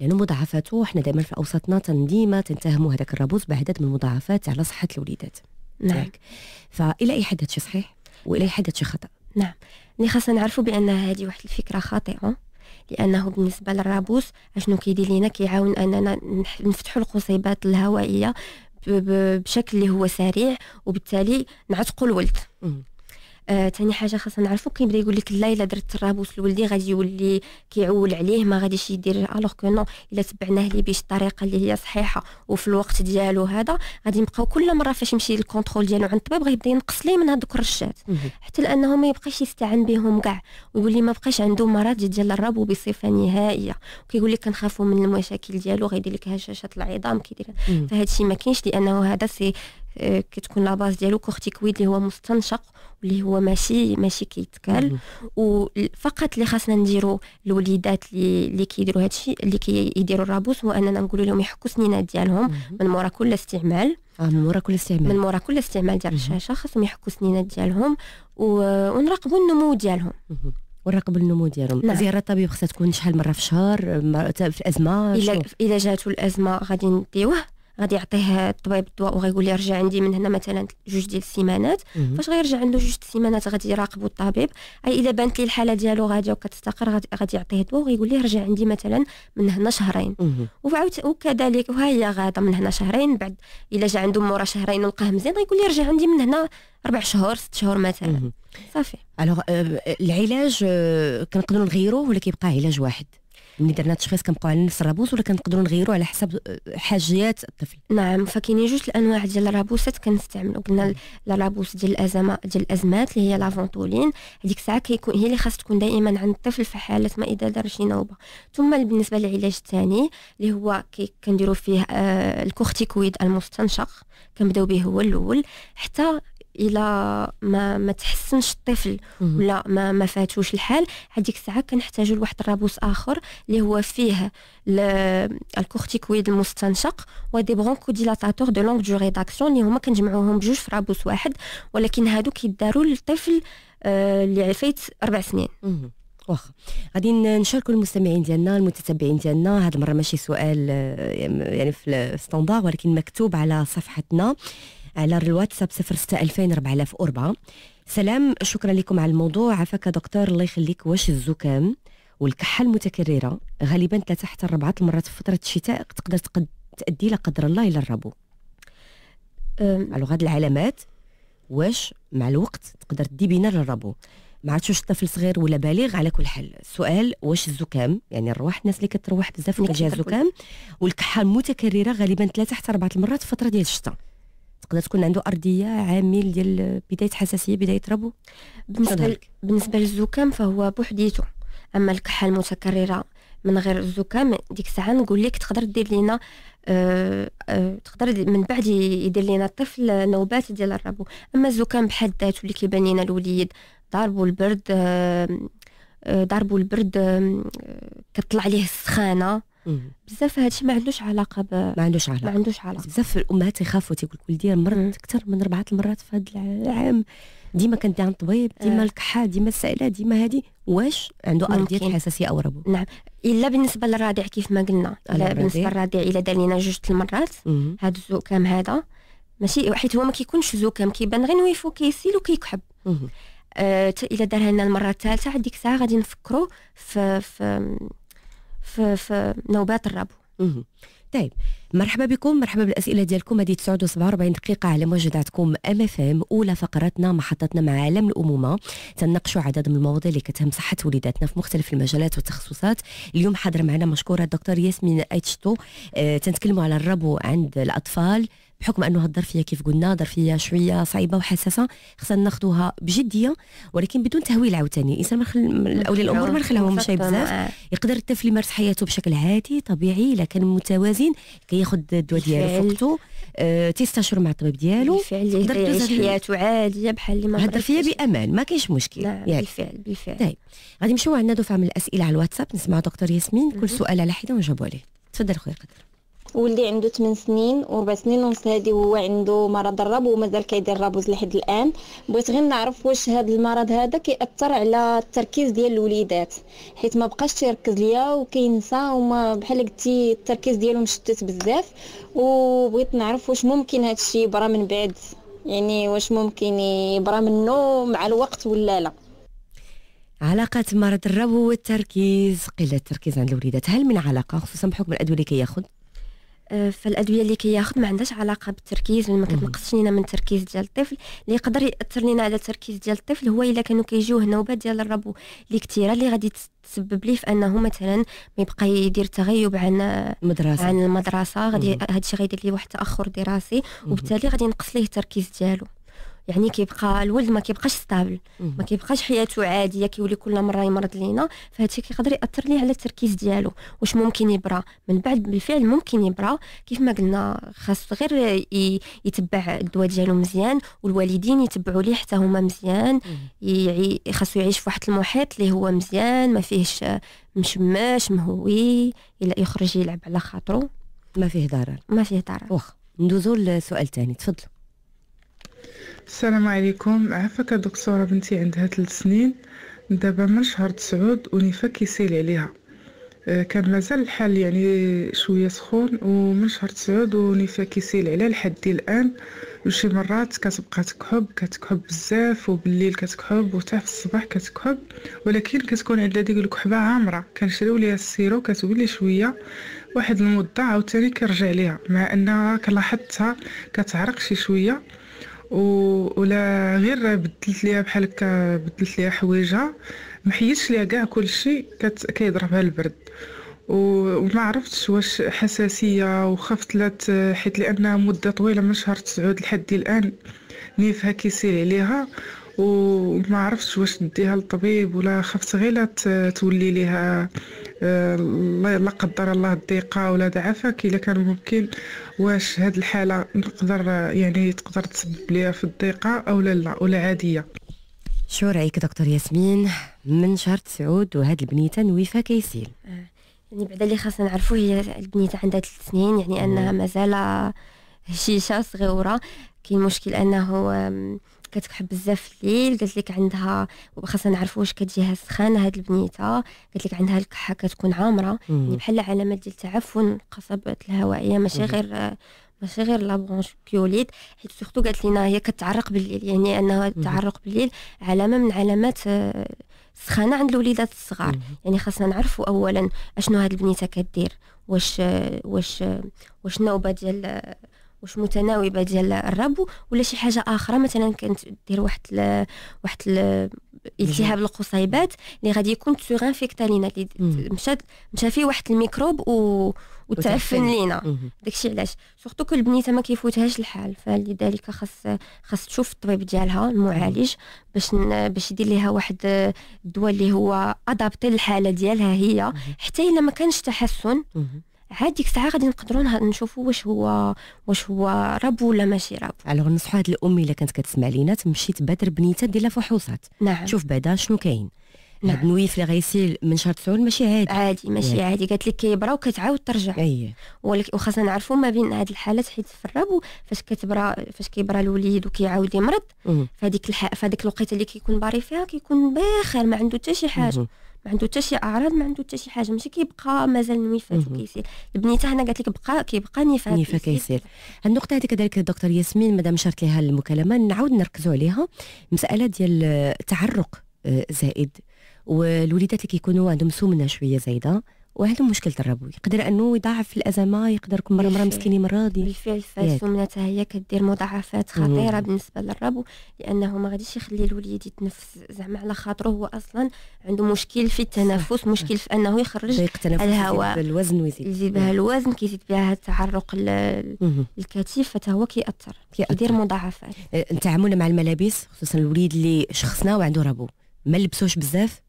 لانه مضاعفاته حنا دائما في اوساطنا ديما تنتهموا هذاك الرابوز بعدد من المضاعفات على صحه الوليدات نعم فالى اي حد هادشي صحيح والى اي حد هادشي خطا نعم اللي خاصنا نعرفوا بان هذه واحد الفكره خاطئه لانه بالنسبه للرابوس اشنو كيدير لينا كيعاون اننا نفتحوا القصيبات الهوائيه بشكل اللي هو سريع وبالتالي نعتقوا الولد ثاني آه، حاجه خاصنا نعرفوا كيبدا يقول لك لا الا درت الرابوس لولدي غادي يولي كيعول عليه ما غاديش يدير الوغ كو نو الا تبعناه ليه بش الطريقه اللي هي صحيحه وفي الوقت ديالو هذا غادي نبقاو كل مره فاش يمشي للكونترول ديالو عند الطبيب غيبدا ينقص ليه من هذوك الرشات حتى لانه ما يبقاش يستعان بهم كاع ويولي ما بقاش عنده مرض ديال الربو بصفه نهائيه كيقول لك كنخافوا من المشاكل ديالو غيدير لك هشاشه العظام كيدير فهادشي ما كاينش لانه هذا سي آه، كتكون لاباز ديالو كورتيكويد اللي هو مستنشق واللي هو ماشي ماشي كيتكال وفقط اللي خاصنا نديرو الوليدات اللي اللي كيديروا الشيء اللي كيديروا الرابوس هو اننا نقول لهم يحكوا السنينات ديالهم من مورا كل استعمال آه من مورا كل استعمال من مورا كل استعمال ديال الشاشه خاصهم يحكوا السنينات ديالهم ونراقبوا النمو ديالهم مم. ونراقبوا النمو ديالهم نعم. زياره الطبيب خصها تكون شحال مره في الشهر في الازمه الا الا جاتو الازمه غادي نديوه غادي يعطيه الطبيب الدواء وغيقول لي رجع عندي من هنا مثلا جوج ديال السيمانات فاش غيرجع عنده جوج السيمانات غادي يراقبوا الطبيب اي اذا بانت لي الحاله ديالو غاديه وكتستقر غادي يعطيه الدواء وغيقول لي رجع عندي مثلا من هنا شهرين وعاود وكذلك وها هي غاده من هنا شهرين بعد الا جا عنده مورا شهرين ولقاه مزيان غيقول لي رجع عندي من هنا اربع شهور ست شهور مثلا صافي الوغ euh, euh, العلاج euh, كنقدروا نغيروه ولا كيبقى علاج واحد ملي درنا التشخيص كنبقاو على نفس الرابوس ولا كنقدروا نغيروا على حسب حاجيات الطفل نعم فكاينين جوج الانواع ديال الرابوسات كنستعملوا قلنا الرابوس ديال الازمه ديال الازمات اللي هي لافونتولين هذيك الساعه كيكون هي اللي خاص تكون دائما عند الطفل في حاله ما اذا دار شي نوبه ثم بالنسبه للعلاج الثاني اللي هو كنديروا فيه آه الكورتيكويد المستنشق كنبداو به هو الاول حتى الا ما ما تحسنش الطفل ولا ما ما فاتوش الحال هذيك الساعه كنحتاجوا لواحد الرابوس اخر اللي هو فيه الكورتيكويد المستنشق ودي ديلاتاتور دو لونغ دوغي داكسيون اللي هما كنجمعوهم بجوج في رابوس واحد ولكن هادو كيداروا للطفل آه، اللي عفيت اربع سنين واخا غادي نشاركوا المستمعين ديالنا المتتبعين ديالنا هاد المره ماشي سؤال آه، يعني في الستاندار ولكن مكتوب على صفحتنا على الواتساب 06 آلاف أربعة سلام شكرا لكم على الموضوع عافاك دكتور الله يخليك واش الزكام والكحه المتكرره غالبا ثلاثه حتى اربعه المرات في فتره الشتاء تقدر تؤدي لا قدر الله الى الربو الوغ هاد العلامات واش مع الوقت تقدر تدي بينا للربو ما عرفتش واش طفل صغير ولا بالغ على كل حال السؤال واش الزكام يعني الرواح الناس اللي كتروح بزاف كتجي الزكام والكحه المتكرره غالبا ثلاثه حتى اربعه المرات في فتره ديال الشتاء تقدر تكون عنده ارضيه عامل ديال بدايه حساسيه بدايه ربو بالنسبه بالنسبه للزكام فهو بوحديته اما الكحه المتكرره من غير الزكام ديك الساعه نقول لك تقدر دير لينا أه أه تقدر من بعد يدير لينا الطفل نوبات ديال الربو اما الزكام بحد ذاته اللي كيبان لينا الوليد ضاربو البرد أه ضربو البرد آه، كطلع ليه السخانه بزاف هادشي ما عندوش علاقه ب... ما عندوش علاقه ما عندوش علاقه بزاف الامهات يخافوا تيقول لك ولدي مرض اكثر من اربعه المرات في هذا العام ديما كان عند الطبيب آه. ديما الكحه ديما السائله ديما هذه واش عنده ارضيه حساسيه او ربو نعم الا بالنسبه للرضيع كيف ما قلنا الا بالنسبه للرضيع الا دار لينا جوج المرات هذا الزكام هذا ماشي حيت هو ما كيكونش زكام كيبان غير نويفو كيسيل وكيكحب آه الا دارها لنا المره الثالثه هذيك الساعه غادي نفكروا في, في في, في نوبات الربو طيب مرحبا بكم مرحبا بالاسئله ديالكم هذه 49 دقيقه على مواجداتكم ام اف ام اولى فقراتنا محطتنا مع عالم الامومه تناقشوا عدد من المواضيع اللي كتهم صحه وليداتنا في مختلف المجالات والتخصصات اليوم حاضر معنا مشكوره الدكتور ياسمين ايتشتو آه تنتكلموا على الربو عند الاطفال بحكم انه الظرفيه كيف قلنا ظرفيه شويه صعيبه وحساسه خصنا ناخذوها بجديه ولكن بدون تهويل عاوتاني الانسان خل... اولي الامور ما نخليهم شي بزاف يقدر الطفل يمارس حياته بشكل عادي طبيعي الا كان متوازن كياخذ الدواء ديالو في وقته آه تيستشر مع الطبيب ديالو يقدر يعيش حياته عاديه بحال اللي ما الظرفيه بامان ما كاينش مشكل نعم يعني. بالفعل بالفعل طيب غادي نمشيو عندنا دفعه من الاسئله على الواتساب نسمع دكتور ياسمين كل سؤال على حده ونجاوبوا عليه تفضل خويا قدر ولدي عنده 8 سنين و4 سنين ونص هادي وهو عنده مرض الربو ومازال كيدير الرابوز لحد الان بغيت غير نعرف واش هذا المرض هذا كيأثر على التركيز ديال الوليدات حيت ما بقاش تيركز ليا وكينسى وما بحال قلتي التركيز ديالو مشتت بزاف وبغيت نعرف واش ممكن هذا الشيء برا من بعد يعني واش ممكن يبرى منه مع الوقت ولا لا علاقة مرض الربو والتركيز قلة التركيز عند الوليدات هل من علاقة خصوصا بحكم الأدوية اللي كياخذ آه، فالادويه اللي كياخذ ما عندهاش علاقه بالتركيز ما كتنقصش لينا من التركيز ديال الطفل اللي يقدر ياثر لينا على التركيز ديال الطفل هو الا كانوا كيجيوه نوبات ديال الربو اللي كثيره اللي غادي تسبب ليه في انه مثلا ما يبقى يدير تغيب عن المدرسه عن المدرسه غادي هادشي غيدير ليه واحد التاخر دراسي وبالتالي غادي ينقص ليه التركيز ديالو يعني كيبقى الولد ما كيبقاش ستابل ما كيبقاش حياته عاديه كيولي كل مره يمرض لينا فهادشي كيقدر ياثر ليه على التركيز ديالو واش ممكن يبرى من بعد بالفعل ممكن يبرى كيف ما قلنا خاص غير يتبع الدواء ديالو مزيان والوالدين يتبعوا ليه حتى هما مزيان خاصو يعيش في واحد المحيط اللي هو مزيان ما فيهش مشماش مهوي الا يخرج يلعب على خاطرو ما فيه ضرر ما فيه ضرر واخا ندوزو لسؤال ثاني تفضلوا السلام عليكم عافاك دكتورة بنتي عندها 3 سنين دابا من شهر تسعود ونيفا كيسيل عليها آه، كان مازال الحال يعني شويه سخون ومن شهر تسعود ونيفا كيسيل عليها لحد الان وشي مرات كتبقى تكحب كتكحب بزاف وبالليل كتكحب وحتى في الصباح كتكحب ولكن كتكون عندها ديك الكحبه عامره كنشريو ليها السيرو كتولي شويه واحد المده عاوتاني كرجع ليها مع انها كلاحظتها كتعرق شي شويه ولا غير بدلت ليها بحال هكا بدلت ليها حوايجها ما حيدتش ليها كاع كلشي كيضربها البرد وما عرفتش واش حساسيه وخفت لا حيت لانها مده طويله من شهر 9 لحد الان نيفها كيسير عليها وما عرفتش واش نديها للطبيب ولا خفت غير تولي ليها آه، لا قدر الله الضيقه ولا ضعفك الا كان ممكن واش هاد الحاله نقدر يعني تقدر تسبب ليها في الضيقه او لا ولا عاديه شو رايك دكتور ياسمين من شهر تسعود وهاد البنيته نويفه كيسيل آه، يعني بعدا اللي خاصنا نعرفو هي البنيته عندها ثلاث سنين يعني انها مازال هشيشه صغيره كاين مشكل انه كتكحب بزاف الليل قالت لك عندها خاصنا نعرفوا واش كتجيها سخانه هاد البنيته قالت لك عندها الكحه كتكون عامره يعني بحال علامه ديال تعفن القصبات الهوائيه ماشي غير ماشي غير لا برونش بيوليد حيت سورتو قالت لنا هي كتعرق بالليل يعني انها التعرق بالليل علامه من علامات السخانه آه، عند الوليدات الصغار يعني خاصنا نعرفوا اولا اشنو هاد البنيته كدير واش آه، واش آه، واش نوبه ديال واش متناوبه ديال الرب ولا شي حاجه اخرى مثلا كانت دير واحد ل... واحد ل... التهاب القصيبات اللي غادي يكون انفيكتا لينا اللي مشى مشى فيه واحد الميكروب و... وتعفن لينا داكشي علاش سورتو كل بنيته ما كيفوتهاش الحال فلذلك خاص خاص تشوف الطبيب ديالها المعالج باش ن... باش يدير ليها واحد الدواء اللي هو ادابتي للحاله ديالها هي حتى الا ما كانش تحسن عاد ديك الساعه غادي نقدروا نشوفوا واش هو واش هو رب ولا ماشي رب الوغ نصحوا هاد الام الا كانت كتسمع لينا تمشي تبادر بنيتها دير لها فحوصات نعم تشوف بعدا شنو كاين نعم. هاد النويف اللي غيسيل من شهر تسعود ماشي عادي عادي ماشي عادي قالت لك كيبرا وكتعاود ترجع اييه وخاصنا نعرفوا ما بين هاد الحالات حيت في الرب فاش كتبرا فاش كيبرا الوليد وكيعاود يمرض فهاديك الح... فهاديك الوقيته اللي كيكون باري فيها كيكون باخر ما عنده حتى شي حاجه ما عنده حتى شي اعراض ما عنده حتى شي حاجه ماشي كيبقى مازال نيفات وكيسير البنيته هنا قالت لك بقى كيبقى نيفات نفاذ كيسير النقطه هذه كذلك الدكتور ياسمين مادام شرت لها المكالمه نعاود نركزوا عليها مساله ديال التعرق آه، زائد والوليدات اللي كيكونوا عندهم سمنه شويه زايده وهذا مشكلة الربو يقدر انه يضاعف الازمه يقدر يكون مره مره مسكين مراضي بالفعل فالسمنه هي كدير مضاعفات خطيره مم. بالنسبه للربو لانه ما غاديش يخلي الوليد يتنفس زعما على خاطره هو اصلا عنده مشكل في التنفس صح. مشكل في انه يخرج الهواء الوزن ويزيد يزيد بها نعم. الوزن كيزيد بها التعرق الكتيف فتا هو كيأثر كيدير مضاعفات التعامل أه، مع الملابس خصوصا الوليد اللي شخصنا وعنده ربو ما لبسوش بزاف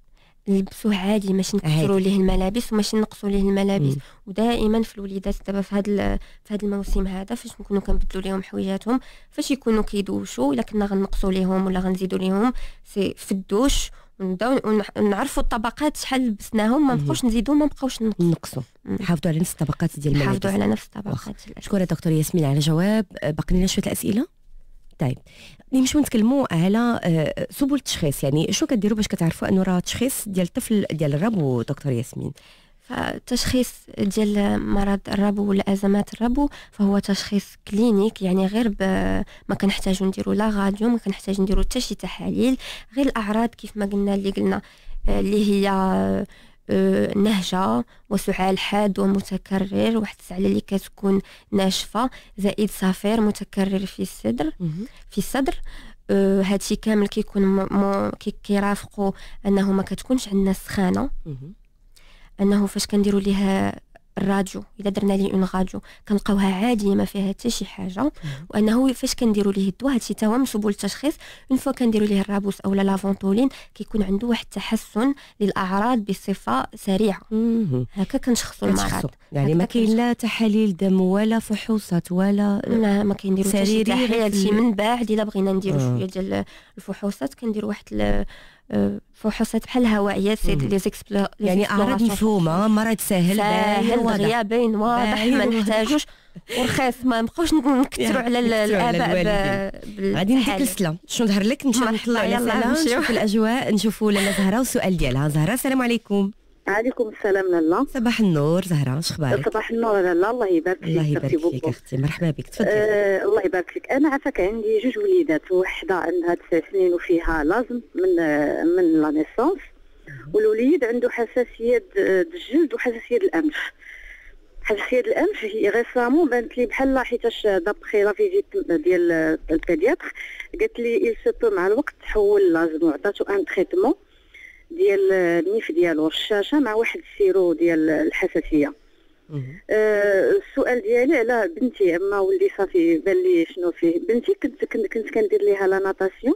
نلبسوه عادي ماشي نكثروا ليه الملابس وماشي نقصوا ليه الملابس مم. ودائما في الوليدات دابا في هذا في هذا الموسم هذا فاش نكونوا كنبدلوا لهم حويجاتهم فاش يكونوا كيدوشوا الا كنا غنقصوا ليهم ولا غنزيدوا ليهم سي في الدوش ونبداو نعرفوا الطبقات شحال لبسناهم ما نبقاوش نزيدوا ما نبقاوش نقصوا حافظوا على نفس الطبقات ديال الملابس حافظوا على نفس الطبقات شكرا دكتور ياسمين على الجواب باقي لنا شويه الاسئله طيب نمشيو يعني نتكلموا على آه، سبل التشخيص يعني شو كديروا باش كتعرفوا انه راه تشخيص ديال الطفل ديال الربو دكتور ياسمين فالتشخيص ديال مرض الربو ولا ازمات الربو فهو تشخيص كلينيك يعني غير ما كنحتاجو نديرو لا غاديو ما كنحتاجو نديرو حتى شي تحاليل غير الاعراض كيف ما قلنا اللي قلنا آه، اللي هي آه، نهجة وسعال حاد ومتكرر واحد السعلة اللي كتكون ناشفة زائد صفير متكرر في الصدر في الصدر آه، هادشي كامل كيكون كيرافقو انه ما كتكونش عندنا سخانه انه فاش كنديروا ليها الراديو الا درنا ليه اون راديو كنلقاوها عاديه ما فيها حتى شي حاجه وانه فاش كنديروا ليه الدواء هادشي تا هو منسوب للتشخيص اون فوا كنديروا ليه الرابوس اولا لافونتولين كيكون عنده واحد التحسن للاعراض بصفه سريعه هكا كنشخصوا المرض يعني ما كاين لا تحاليل دم ولا فحوصات ولا لا ما كنديروش حتى شي من بعد الا بغينا نديروا آه. شويه ديال الفحوصات كنديروا واحد آه، فحوصات بحال هوائيه سيد لي يعني اعراض مفهومه آه، مرض سهل ساهل واضح باين واضح ما نحتاجوش ورخيص ما نبقاوش نكثروا على الاباء غادي نديك السله شنو ظهر لك نمشي نطلع على السله نشوف الاجواء نشوفوا لاله زهره وسؤال ديالها زهره السلام عليكم عليكم السلام لاله صباح النور زهره شخبارك صباح النور لالا الله يبارك فيك الله يبارك فيك اختي مرحبا بك تفضلي آه الله يبارك فيك انا عفاك عندي جوج وليدات وحده عندها تسع سنين وفيها لازم من من لا نيسونس والوليد عنده حساسيه آه، الجلد وحساسيه الانف حساسيه الانف هي ريسامون بانت لي بحال حيتاش دابخي لا فيزيت ديال البيدياتر قالت لي يل سو مع الوقت تحول لازم وعطاتو ان تريتمون ديال النيف ديالو الشاشه مع واحد السيرو ديال الحساسيه آه، السؤال ديالي على بنتي اما ولدي صافي بان لي شنو فيه بنتي كنت كنت, كنت كندير ليها لا ناطاسيون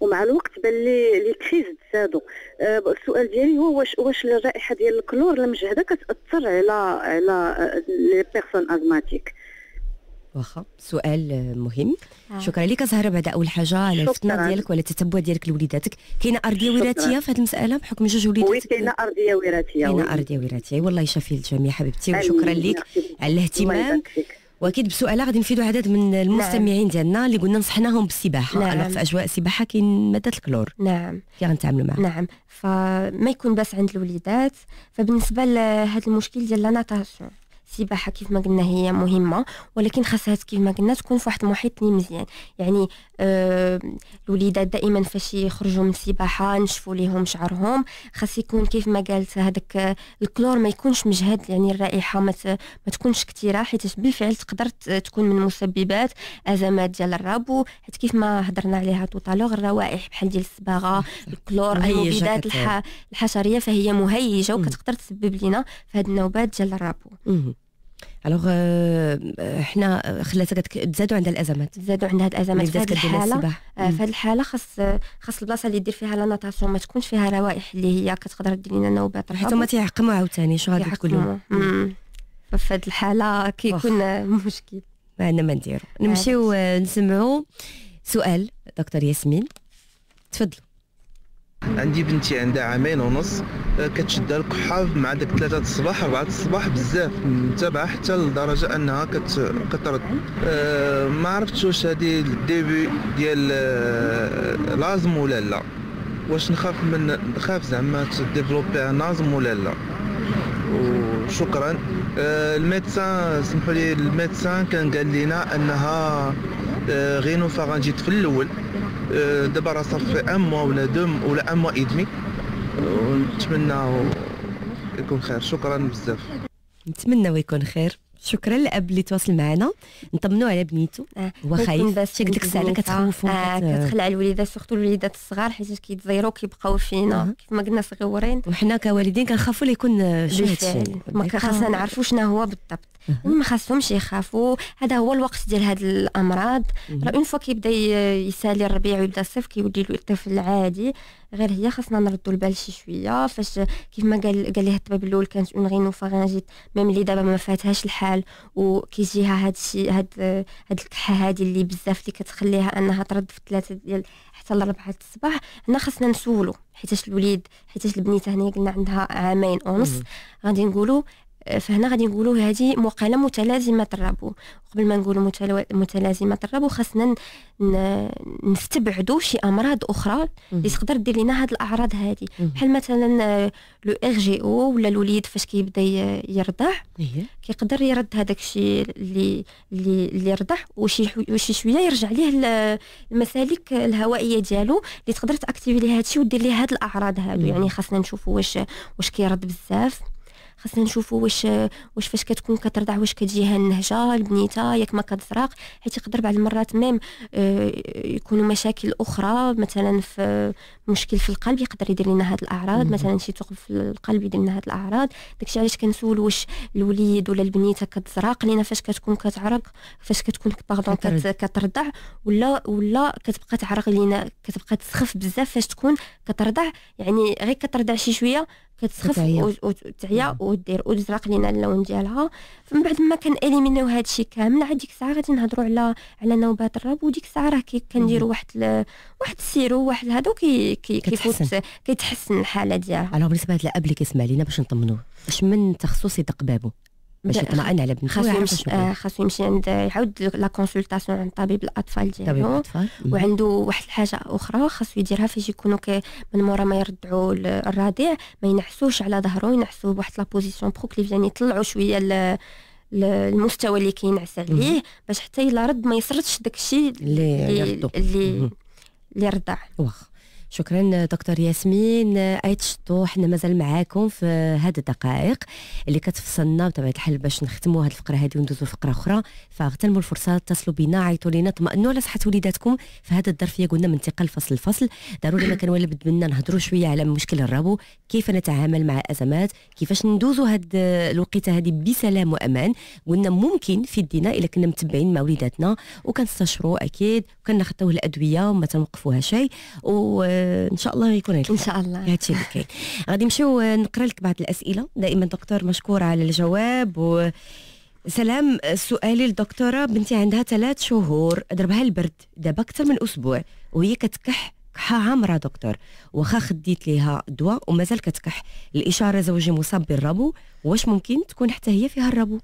ومع الوقت بان لي لي كريز تزادوا آه، السؤال ديالي هو واش واش الرائحه ديال الكلور المجهده كتاثر على على لي بيرسون ازماتيك واخا سؤال آه، مهم آه. شكرا لك زهره بعد اول حاجه على الفتنه ديالك وعلى التتبع ديالك لوليداتك كاينه ارضيه وراثيه في هذه المساله بحكم جوج وليداتك كاينه ارضيه وراثيه كاينه ارضيه وراثيه والله يشافي الجميع حبيبتي وشكرا لك على الاهتمام واكيد بسؤالها غادي نفيدوا عدد من نعم. المستمعين نعم. ديالنا اللي قلنا نصحناهم بالسباحه نعم. في اجواء السباحه كاين ماده الكلور نعم كي غنتعاملوا معها نعم فما يكون بس عند الوليدات فبالنسبه لهذا المشكل ديال لا ناتاسيون السباحه كيف ما قلنا هي مهمه ولكن خاصها كيف ما قلنا تكون في واحد المحيط اللي مزيان يعني آه الوليدات دائما فاش يخرجوا من السباحه نشفوا ليهم شعرهم خاص يكون كيف ما قالت هذاك آه، الكلور ما يكونش مجهد يعني الرائحه ما, ما تكونش كثيره حيت بالفعل تقدر تكون من مسببات ازمات ديال الربو حيت كيف ما هضرنا عليها توتالوغ الروائح بحال ديال الصباغه الكلور الوليدات الح... الحشريه فهي مهيجه وكتقدر تسبب لنا في هاد النوبات ديال الربو الوغ حنا خلاتها تزادوا عندها الازمات تزادوا عندها الازمات في هذه الحاله في هذه آه، الحاله خاص خاص البلاصه اللي دير فيها لا ناتاسيون ما تكونش فيها روائح اللي هي كتقدر دير لنا نوبات حيت هما تيعقموا عاوتاني شنو غادي تقول لهم ففي هذه الحاله كيكون مشكل ما عندنا ما نديرو نمشيو آه، نسمعوا سؤال دكتور ياسمين تفضلوا عندي بنتي عندها عامين ونص آه، كتشد الكحاف مع داك ثلاثة الصباح أربعة الصباح بزاف متابعة حتى لدرجة أنها كت... كترد آه، ما عرفتش واش هادي الديبي ديال لازم آه، ولا لا واش نخاف من نخاف زعما تديفلوبي نازم ولا لا وشكرا الميدسان سمحوا لي الميدسان كان قال لنا انها غينوفارنجيت في الاول آه، دابا راه صافي ان موا ولا دوم ولا ان موا ادمي ونتمنى يكون خير شكرا بزاف نتمنى يكون خير شكرا للاب اللي تواصل معنا نطمنوا على بنيته آه، هو خايف شي قلت لك الساعه كتخوفوا آه كتخلع الوليدات سورتو الوليدات الصغار حيت كيتزيروا كيبقاو فينا آه. كيف ما قلنا صغيورين وحنا كوالدين كنخافوا اللي يكون شي هادشي ما خاصنا نعرفوا شنو هو بالضبط ما خاصهمش يخافوا هذا هو الوقت ديال هاد الامراض راه اون فوا كيبدا يسالي الربيع ويبدا الصيف كيولي الطفل عادي غير هي خاصنا نردو البال شي شويه فاش كيف ما قال قال ليها الطبيب الاول كانت اون غينو فارانجيت ميم اللي دابا ما فاتهاش الحال وكيجيها هاد الشيء هاد هاد الكحه هادي اللي بزاف اللي كتخليها انها ترد في ثلاثه ديال حتى لربعة الصباح هنا خاصنا نسولو حيتاش الوليد حيتاش البنيته هنا قلنا عندها عامين ونص غادي نقولو فهنا غادي نقولوا هذه مقاله متلازمه الربو قبل ما نقولوا متلازمه الربو خاصنا نستبعدوا شي امراض اخرى اللي تقدر دير لنا هاد الاعراض هذه بحال مثلا لو ار جي او ولا الوليد فاش كيبدا يرضع إيه. كيقدر يرد هذاك الشيء اللي اللي اللي رضع وشي وشي شويه يرجع ليه المسالك الهوائيه ديالو اللي تقدر تاكتيفي ليه الشيء ودير ليه هاد الاعراض هادو يعني خاصنا نشوفوا واش واش كيرد بزاف خاصنا نشوفوا واش واش فاش كتكون كترضع واش كتجيها النهجه البنيته ياك ما كتزرق حيت يقدر بعض المرات ميم آه، يكونوا مشاكل اخرى مثلا في مشكل في القلب يقدر يدير لنا هاد الاعراض مثلا شي توقف في القلب يدير لنا هاد الاعراض داكشي علاش كنسول واش الوليد ولا البنيته كتزرق لينا فاش كتكون كتعرق فاش كتكون باردون كترضع ولا ولا كتبقى تعرق لينا كتبقى تسخف بزاف فاش تكون كترضع يعني غير كترضع شي شويه كتسخف وتعيا ودير وتزرق لينا اللون ديالها فمن بعد ما كناليميناو هذا الشيء كامل عاد ديك الساعه غادي نهضروا على على نوبات الرب وديك الساعه راه كنديروا واحد ل... واحد السيرو واحد هذا كي كيفوت كيتحسن الحاله ديالها الوغ بالنسبه لهذا الاب اللي كيسمع لينا باش نطمنوه اش من تخصص يدق بابه باش يطمئن على بنته خاصو يمشي آه، خاصو يمشي عند يعاود لا كونسلطاسيون عند طبيب الاطفال ديالو وعنده واحد الحاجه اخرى خاصو يديرها فاش يكونوا من مورا ما يرضعوا الرضيع ما ينعسوش على ظهره ينعسوا بواحد لا بوزيسيون بروكليف يعني يطلعوا شويه المستوى اللي كينعس عليه باش حتى الا رد ما يسردش داك الشيء اللي اللي اللي رضع واخا شكرا دكتور ياسمين ايت شطو حنا مازال معاكم في هاد الدقائق اللي كتفصلنا بطبيعه الحال باش نختموا هاد الفقره هادي وندوزوا فقره اخرى فاغتنموا الفرصه اتصلوا بنا عيطوا لينا طمئنوا على صحه وليداتكم في هاد الظرفيه قلنا من انتقال فصل لفصل ضروري ما كان ولا بد منا نهضروا شويه على مشكل الربو كيف نتعامل مع الازمات كيفاش ندوزوا هاد الوقيته هادي بسلام وامان قلنا ممكن في الدينا الا كنا متبعين مع وليداتنا وكنستشروا اكيد وكناخذوا الادويه وما تنوقفوها شيء و ان شاء الله يكون هيك ان شاء الله هادشي اللي كاين غادي نمشيو نقرا لك بعض الاسئله دائما دكتور مشكوره على الجواب و سلام سؤالي للدكتوره بنتي عندها ثلاث شهور ضربها البرد دابا اكثر من اسبوع وهي كتكح كحه عامره دكتور واخا خديت ليها دواء ومازال كتكح الاشاره زوجي مصاب بالربو واش ممكن تكون حتى هي فيها الربو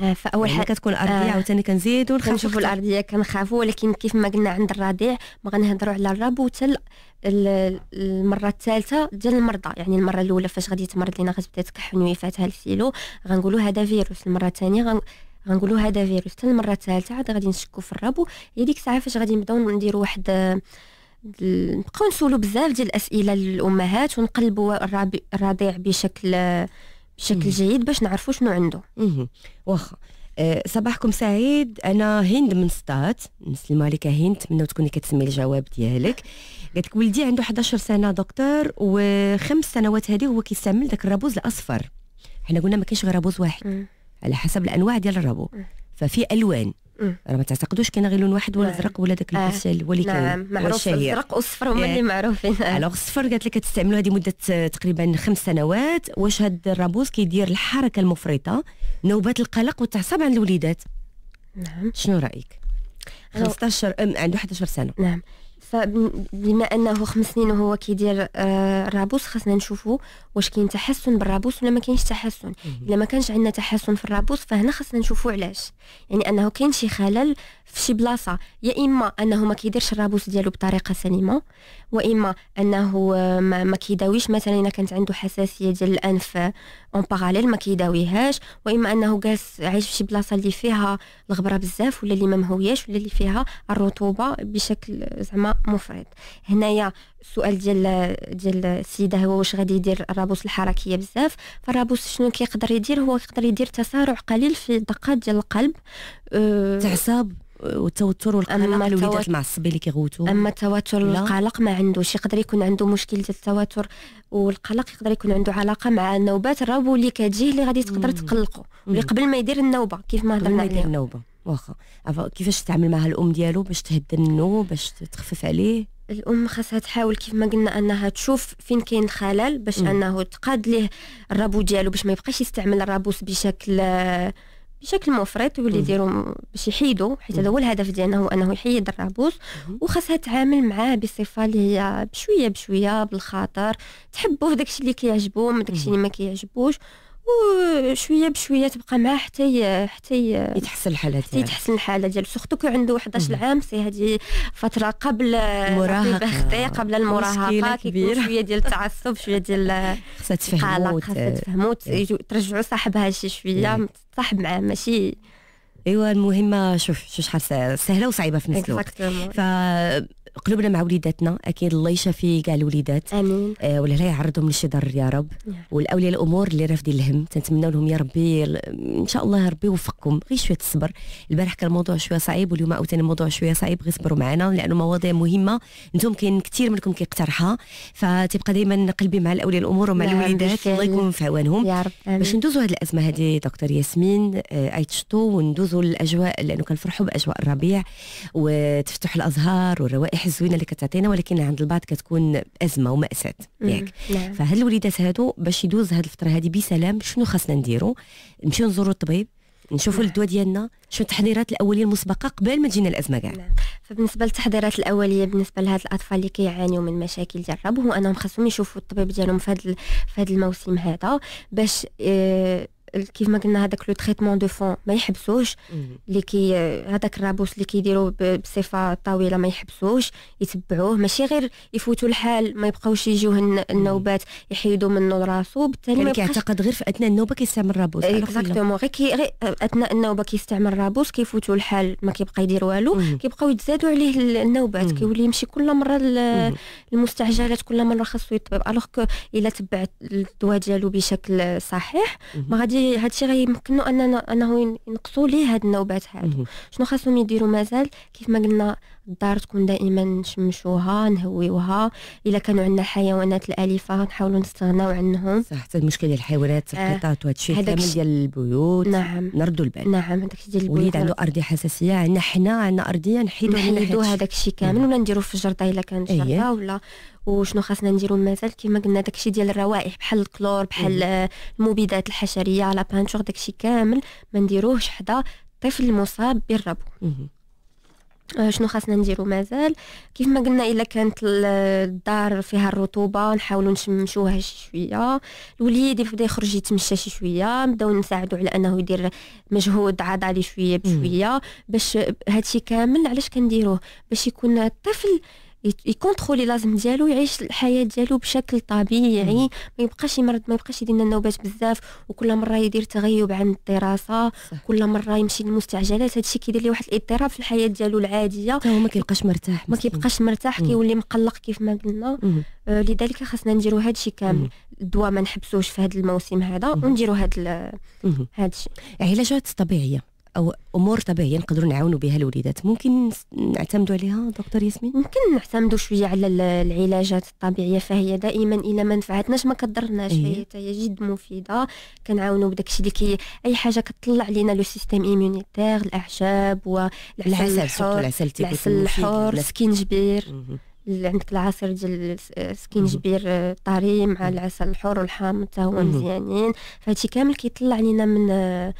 آه، فاول يعني حاجه كتكون آه، الارضيه عاوتاني كنزيدو نخافو كنشوفوا الارضيه كنخافوا ولكن كيف ما قلنا عند الرضيع ما غنهضروا على الرب وتل المره الثالثه ديال المرضى يعني المره الاولى فاش غادي تمرض لينا غتبدا تكحن ويفاتها الفيلو غنقولوا هذا فيروس المره الثانيه غنقولوا هذا فيروس حتى المره الثالثه عاد غادي نشكو في الرب هي ديك الساعه فاش غادي نبداو نديروا واحد آه، نبقاو نسولو بزاف ديال الاسئله للامهات ونقلبوا الرضيع بشكل بشكل جيد باش نعرفوا شنو عنده واخا آه، صباحكم سعيد انا هند من ستات نسلم عليك هند نتمنى تكوني كتسمي الجواب ديالك قالت لك ولدي عنده 11 سنه دكتور وخمس سنوات هذه هو كيستعمل داك الرابوز الاصفر حنا قلنا ما كاينش غير رابوز واحد على حسب الانواع ديال الرابو ففي الوان راه ما تعتقدوش كاين غير لون واحد نعم. آه. هو الازرق ولا داك البيسه آه. اللي كان نعم معروف الازرق والصفر هما اللي معروفين الوغ آه. الصفر قالت لك كتستعملوا هذه مده آه، تقريبا خمس سنوات واش هاد الرابوس كيدير الحركه المفرطه نوبات القلق والتعصب عند الوليدات نعم شنو رايك 15 عنده 11 سنه نعم فبما انه خمس سنين وهو كيدير آه، الرابوس خاصنا نشوفوا واش كاين تحسن بالرابوس ولا ما كاينش تحسن الا ما كانش عندنا تحسن في الرابوس فهنا خاصنا نشوفوا علاش يعني انه كاين شي خلل في شي بلاصه يا اما انه ما كيديرش الرابوس ديالو بطريقه سليمه واما انه آه، ما, ما كيداويش مثلا الا كانت عنده حساسيه ديال الانف اون آه، باراليل ما كيداويهاش واما انه جالس عايش في شي بلاصه اللي فيها الغبره بزاف ولا اللي ما مهوياش ولا اللي فيها الرطوبه بشكل زعما مفرط هنايا السؤال ديال ديال السيده هو واش غادي يدير الرابوس الحركيه بزاف فالرابوس شنو كيقدر يدير هو يقدر يدير تسارع قليل في الدقات ديال القلب أه تعصب والتوتر والقلق الوليدات المعصبين اللي كيغوتوا اما التوتر والقلق ما عندوش يقدر يكون عنده مشكل ديال التوتر والقلق يقدر يكون عنده علاقه مع نوبات الربو اللي كتجيه اللي غادي تقدر تقلقه اللي قبل ما يدير النوبه كيف ما هضرنا عليها النوبه واخا كيفاش تتعامل مع الام ديالو باش تهد منه باش تخفف عليه الام خاصها تحاول كيف ما قلنا انها تشوف فين كاين الخلل باش مم. انه تقاد ليه الرابو ديالو باش ما يبقاش يستعمل الرابوس بشكل بشكل مفرط واللي يديروا باش يحيدوا حيت هذا هو الهدف ديالنا هو انه يحيد الرابوس وخاصها تعامل معاه بصفه اللي هي بشويه بشويه بالخاطر في داكشي اللي كيعجبو من داكشي اللي ما كيعجبوش وشويه بشويه تبقى معاه حتى حتى يتحسن الحاله ديالو حتى يتحسن الحاله ديالو سورتو كو عنده 11 عام سي هذه فتره قبل المراهقه قبل المراهقه كبير شويه ديال التعصب شويه ديال خاصها تفهمو خاصها تفهمو ترجعوا صاحبها شي شويه إيه. تصاحب معاه ماشي ايوا المهمه شوف شو شحال سهله وصعيبه في نفس الوقت ف قلوبنا مع وليداتنا اكيد الله يشافي كاع الوليدات امين آه ولا يعرضهم لشي ضرر يا رب والاولياء الامور اللي رافدين الهم تنتمنوا لهم يا ربي ان شاء الله ربي يوفقكم غير شويه الصبر البارح كان الموضوع شويه صعيب واليوم عاوتاني الموضوع شويه صعيب غير صبروا معنا لانه مواضيع مهمه انتم كاين كثير منكم كيقترحها فتبقى دائما قلبي مع الاولياء الامور ومع الوليدات الله يكون في عوانهم يا رب آمين. باش ندوزوا هذه الازمه هذه دكتور ياسمين آه اي تشتو وندوزوا الاجواء لانه كنفرحوا باجواء الربيع وتفتح الازهار والروائح الحزوينه اللي كتعطينا ولكن عند البعض كتكون ازمه وماساه ياك نعم. فهاد الوليدات هادو باش يدوز هاد الفتره هادي بسلام شنو خاصنا نديرو نمشيو نزورو الطبيب نشوفوا نعم. الدواء ديالنا شو التحضيرات الاوليه المسبقه قبل ما تجينا الازمه كاع نعم. فبالنسبه للتحضيرات الاوليه بالنسبه لهاد الاطفال اللي كيعانيوا من مشاكل ديال الربو هو انهم خاصهم يشوفوا الطبيب ديالهم في هذا في هاد الموسم هذا باش اه كيف ما قلنا هذاك لو تريتمون دو فون ما يحبسوش اللي كي هذاك الرابوس اللي كيديروا بصفه طويله ما يحبسوش يتبعوه ماشي غير يفوتوا الحال ما يبقاوش يجيو النوبات يحيدوا منه راسو بالتالي يعني كيعتقد غير في اثناء النوبه كيستعمل الرابوس اكزاكتومون غير كي غير اثناء النوبه كيستعمل الرابوس كيفوتوا الحال ما كيبقى يدير والو كيبقاو يتزادوا عليه النوبات كيولي يمشي كل مره المستعجلات كل مره خاصو يطبيب الوغ كو الا تبع الدواء ديالو بشكل صحيح ما غادي غي هادشي غيمكنو اننا انه ينقصوا ليه هاد النوبات هادو شنو خاصهم يديروا مازال كيف ما قلنا الدار تكون دائما نشمشوها نهويوها الا كانوا عندنا حيوانات الاليفه نحاولوا نستغناو عنهم صح حتى المشكل ديال الحيوانات آه، القطط وهذا الشيء كامل ديال البيوت نعم نردوا البال نعم هذاك الشيء ديال البيوت وليد عنده ارضيه حساسيه عندنا حنا عندنا ارضيه نحيدوا نحيدوا هذاك الشيء نعم. كامل ولا نديروا في الجرده الا كانت إيه. جرده ولا وشنو خاصنا نديرو مازال كما قلنا داك الشيء ديال الروائح بحال الكلور بحال إيه. المبيدات الحشريه لا بانتور الشيء كامل ما نديروهش حدا الطفل المصاب بالربو إيه. آه، شنو خاصنا نديرو مازال كيف ما قلنا الا كانت الدار فيها الرطوبه نحاولوا نشمشوها شي شويه الوليد يبدا يخرج يتمشى شي شويه نبداو نساعدو على انه يدير مجهود عضلي شويه بشويه باش هادشي كامل علاش كنديروه باش يكون الطفل يكونترولي لازم ديالو يعيش الحياه ديالو بشكل طبيعي ما يبقاش يمرض ما يبقاش يدير لنا النوبات بزاف وكل مره يدير تغيب عن الدراسه كل مره يمشي للمستعجلات هذا الشيء كيدير ليه واحد الاضطراب في الحياه ديالو العاديه حتى هو ما كيبقاش مرتاح ما كيبقاش مرتاح كيولي مقلق كيف ما قلنا آه لذلك خاصنا نديرو هذا الشيء كامل الدواء ما نحبسوش في هذا الموسم هذا ونديرو هذا هذا الشيء علاجات طبيعيه او امور طبيعيه نقدروا نعاونوا بها الوليدات ممكن نعتمدوا عليها دكتور ياسمين ممكن نعتمدوا شويه على العلاجات الطبيعيه فهي دائما الا ما نفعتناش ما كضرناش إيه. فهي هي جد مفيده كنعاونوا بداك الشيء اللي كي اي حاجه كطلع لينا لو سيستيم ايمونيتير الاعشاب والعسل العسل العسل الحر السكينجبير اللي عندك العصير ديال السكينجبير آه، طري مع العسل الحر والحامض حتى هو مزيانين فهادشي كامل كيطلع لينا من آه،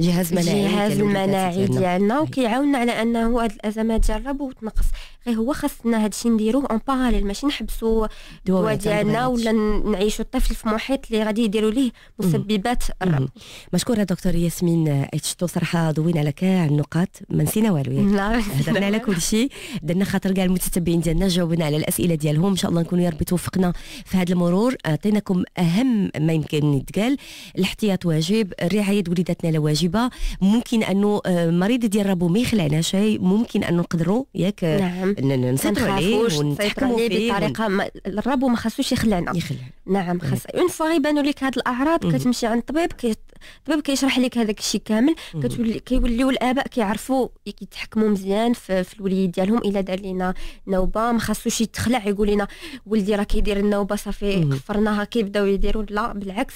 جهاز مناعي الجهاز المناعي ديالنا وكيعاوننا على انه هاد الازمات ديال وتنقص غير هو خاصنا الشيء نديروه اون باراليل ماشي نحبسوا الدواء ديالنا ولا نعيشوا الطفل في محيط اللي غادي يديروا ليه مسببات الربو مشكوره دكتور ياسمين اتشتو صراحه ضوينا على كاع النقاط ما نسينا والو ياك هضرنا على كل شيء درنا خاطر كاع المتتبعين ديالنا جاوبنا على الاسئله ديالهم ان شاء الله نكونوا يا ربي توفقنا في هذا المرور عطيناكم اهم ما يمكن يتقال الاحتياط واجب رعايه وليداتنا واجبه ممكن انه المريض آه، ديال ربو ما يخلعنا شيء ممكن انه نقدروا ياك نعم نسيطروا عليه ونتحكموا فيه بطريقه ون... الربو ما خاصوش يخلعنا يخلع نعم،, نعم خاص اون فوا يبانوا لك هاد الاعراض كتمشي عند الطبيب كي الطبيب كيشرح لك هذاك الشيء كامل كتولي كيوليو الاباء كيعرفوا يتحكموا مزيان في, الوليد ديالهم الا دار لينا نوبه ما خاصوش يتخلع يقول لنا ولدي راه كيدير النوبه صافي قفرناها كيبداو يديروا لا بالعكس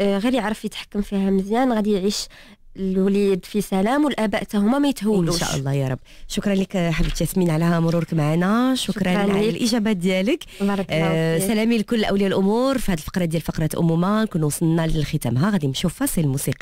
آه، غير يعرف يتحكم فيها مزيان غادي يعيش الوليد في سلام والاباء حتى هما ما يتهولوش ان شاء الله يا رب شكرا لك حبيبتي ياسمين على مرورك معنا شكرا, شكرا على الاجابات ديالك بارك آه سلامي لكل اولياء الامور في هذه الفقره ديال فقره امومه نكون وصلنا لختامها غادي نمشيو فاصل موسيقي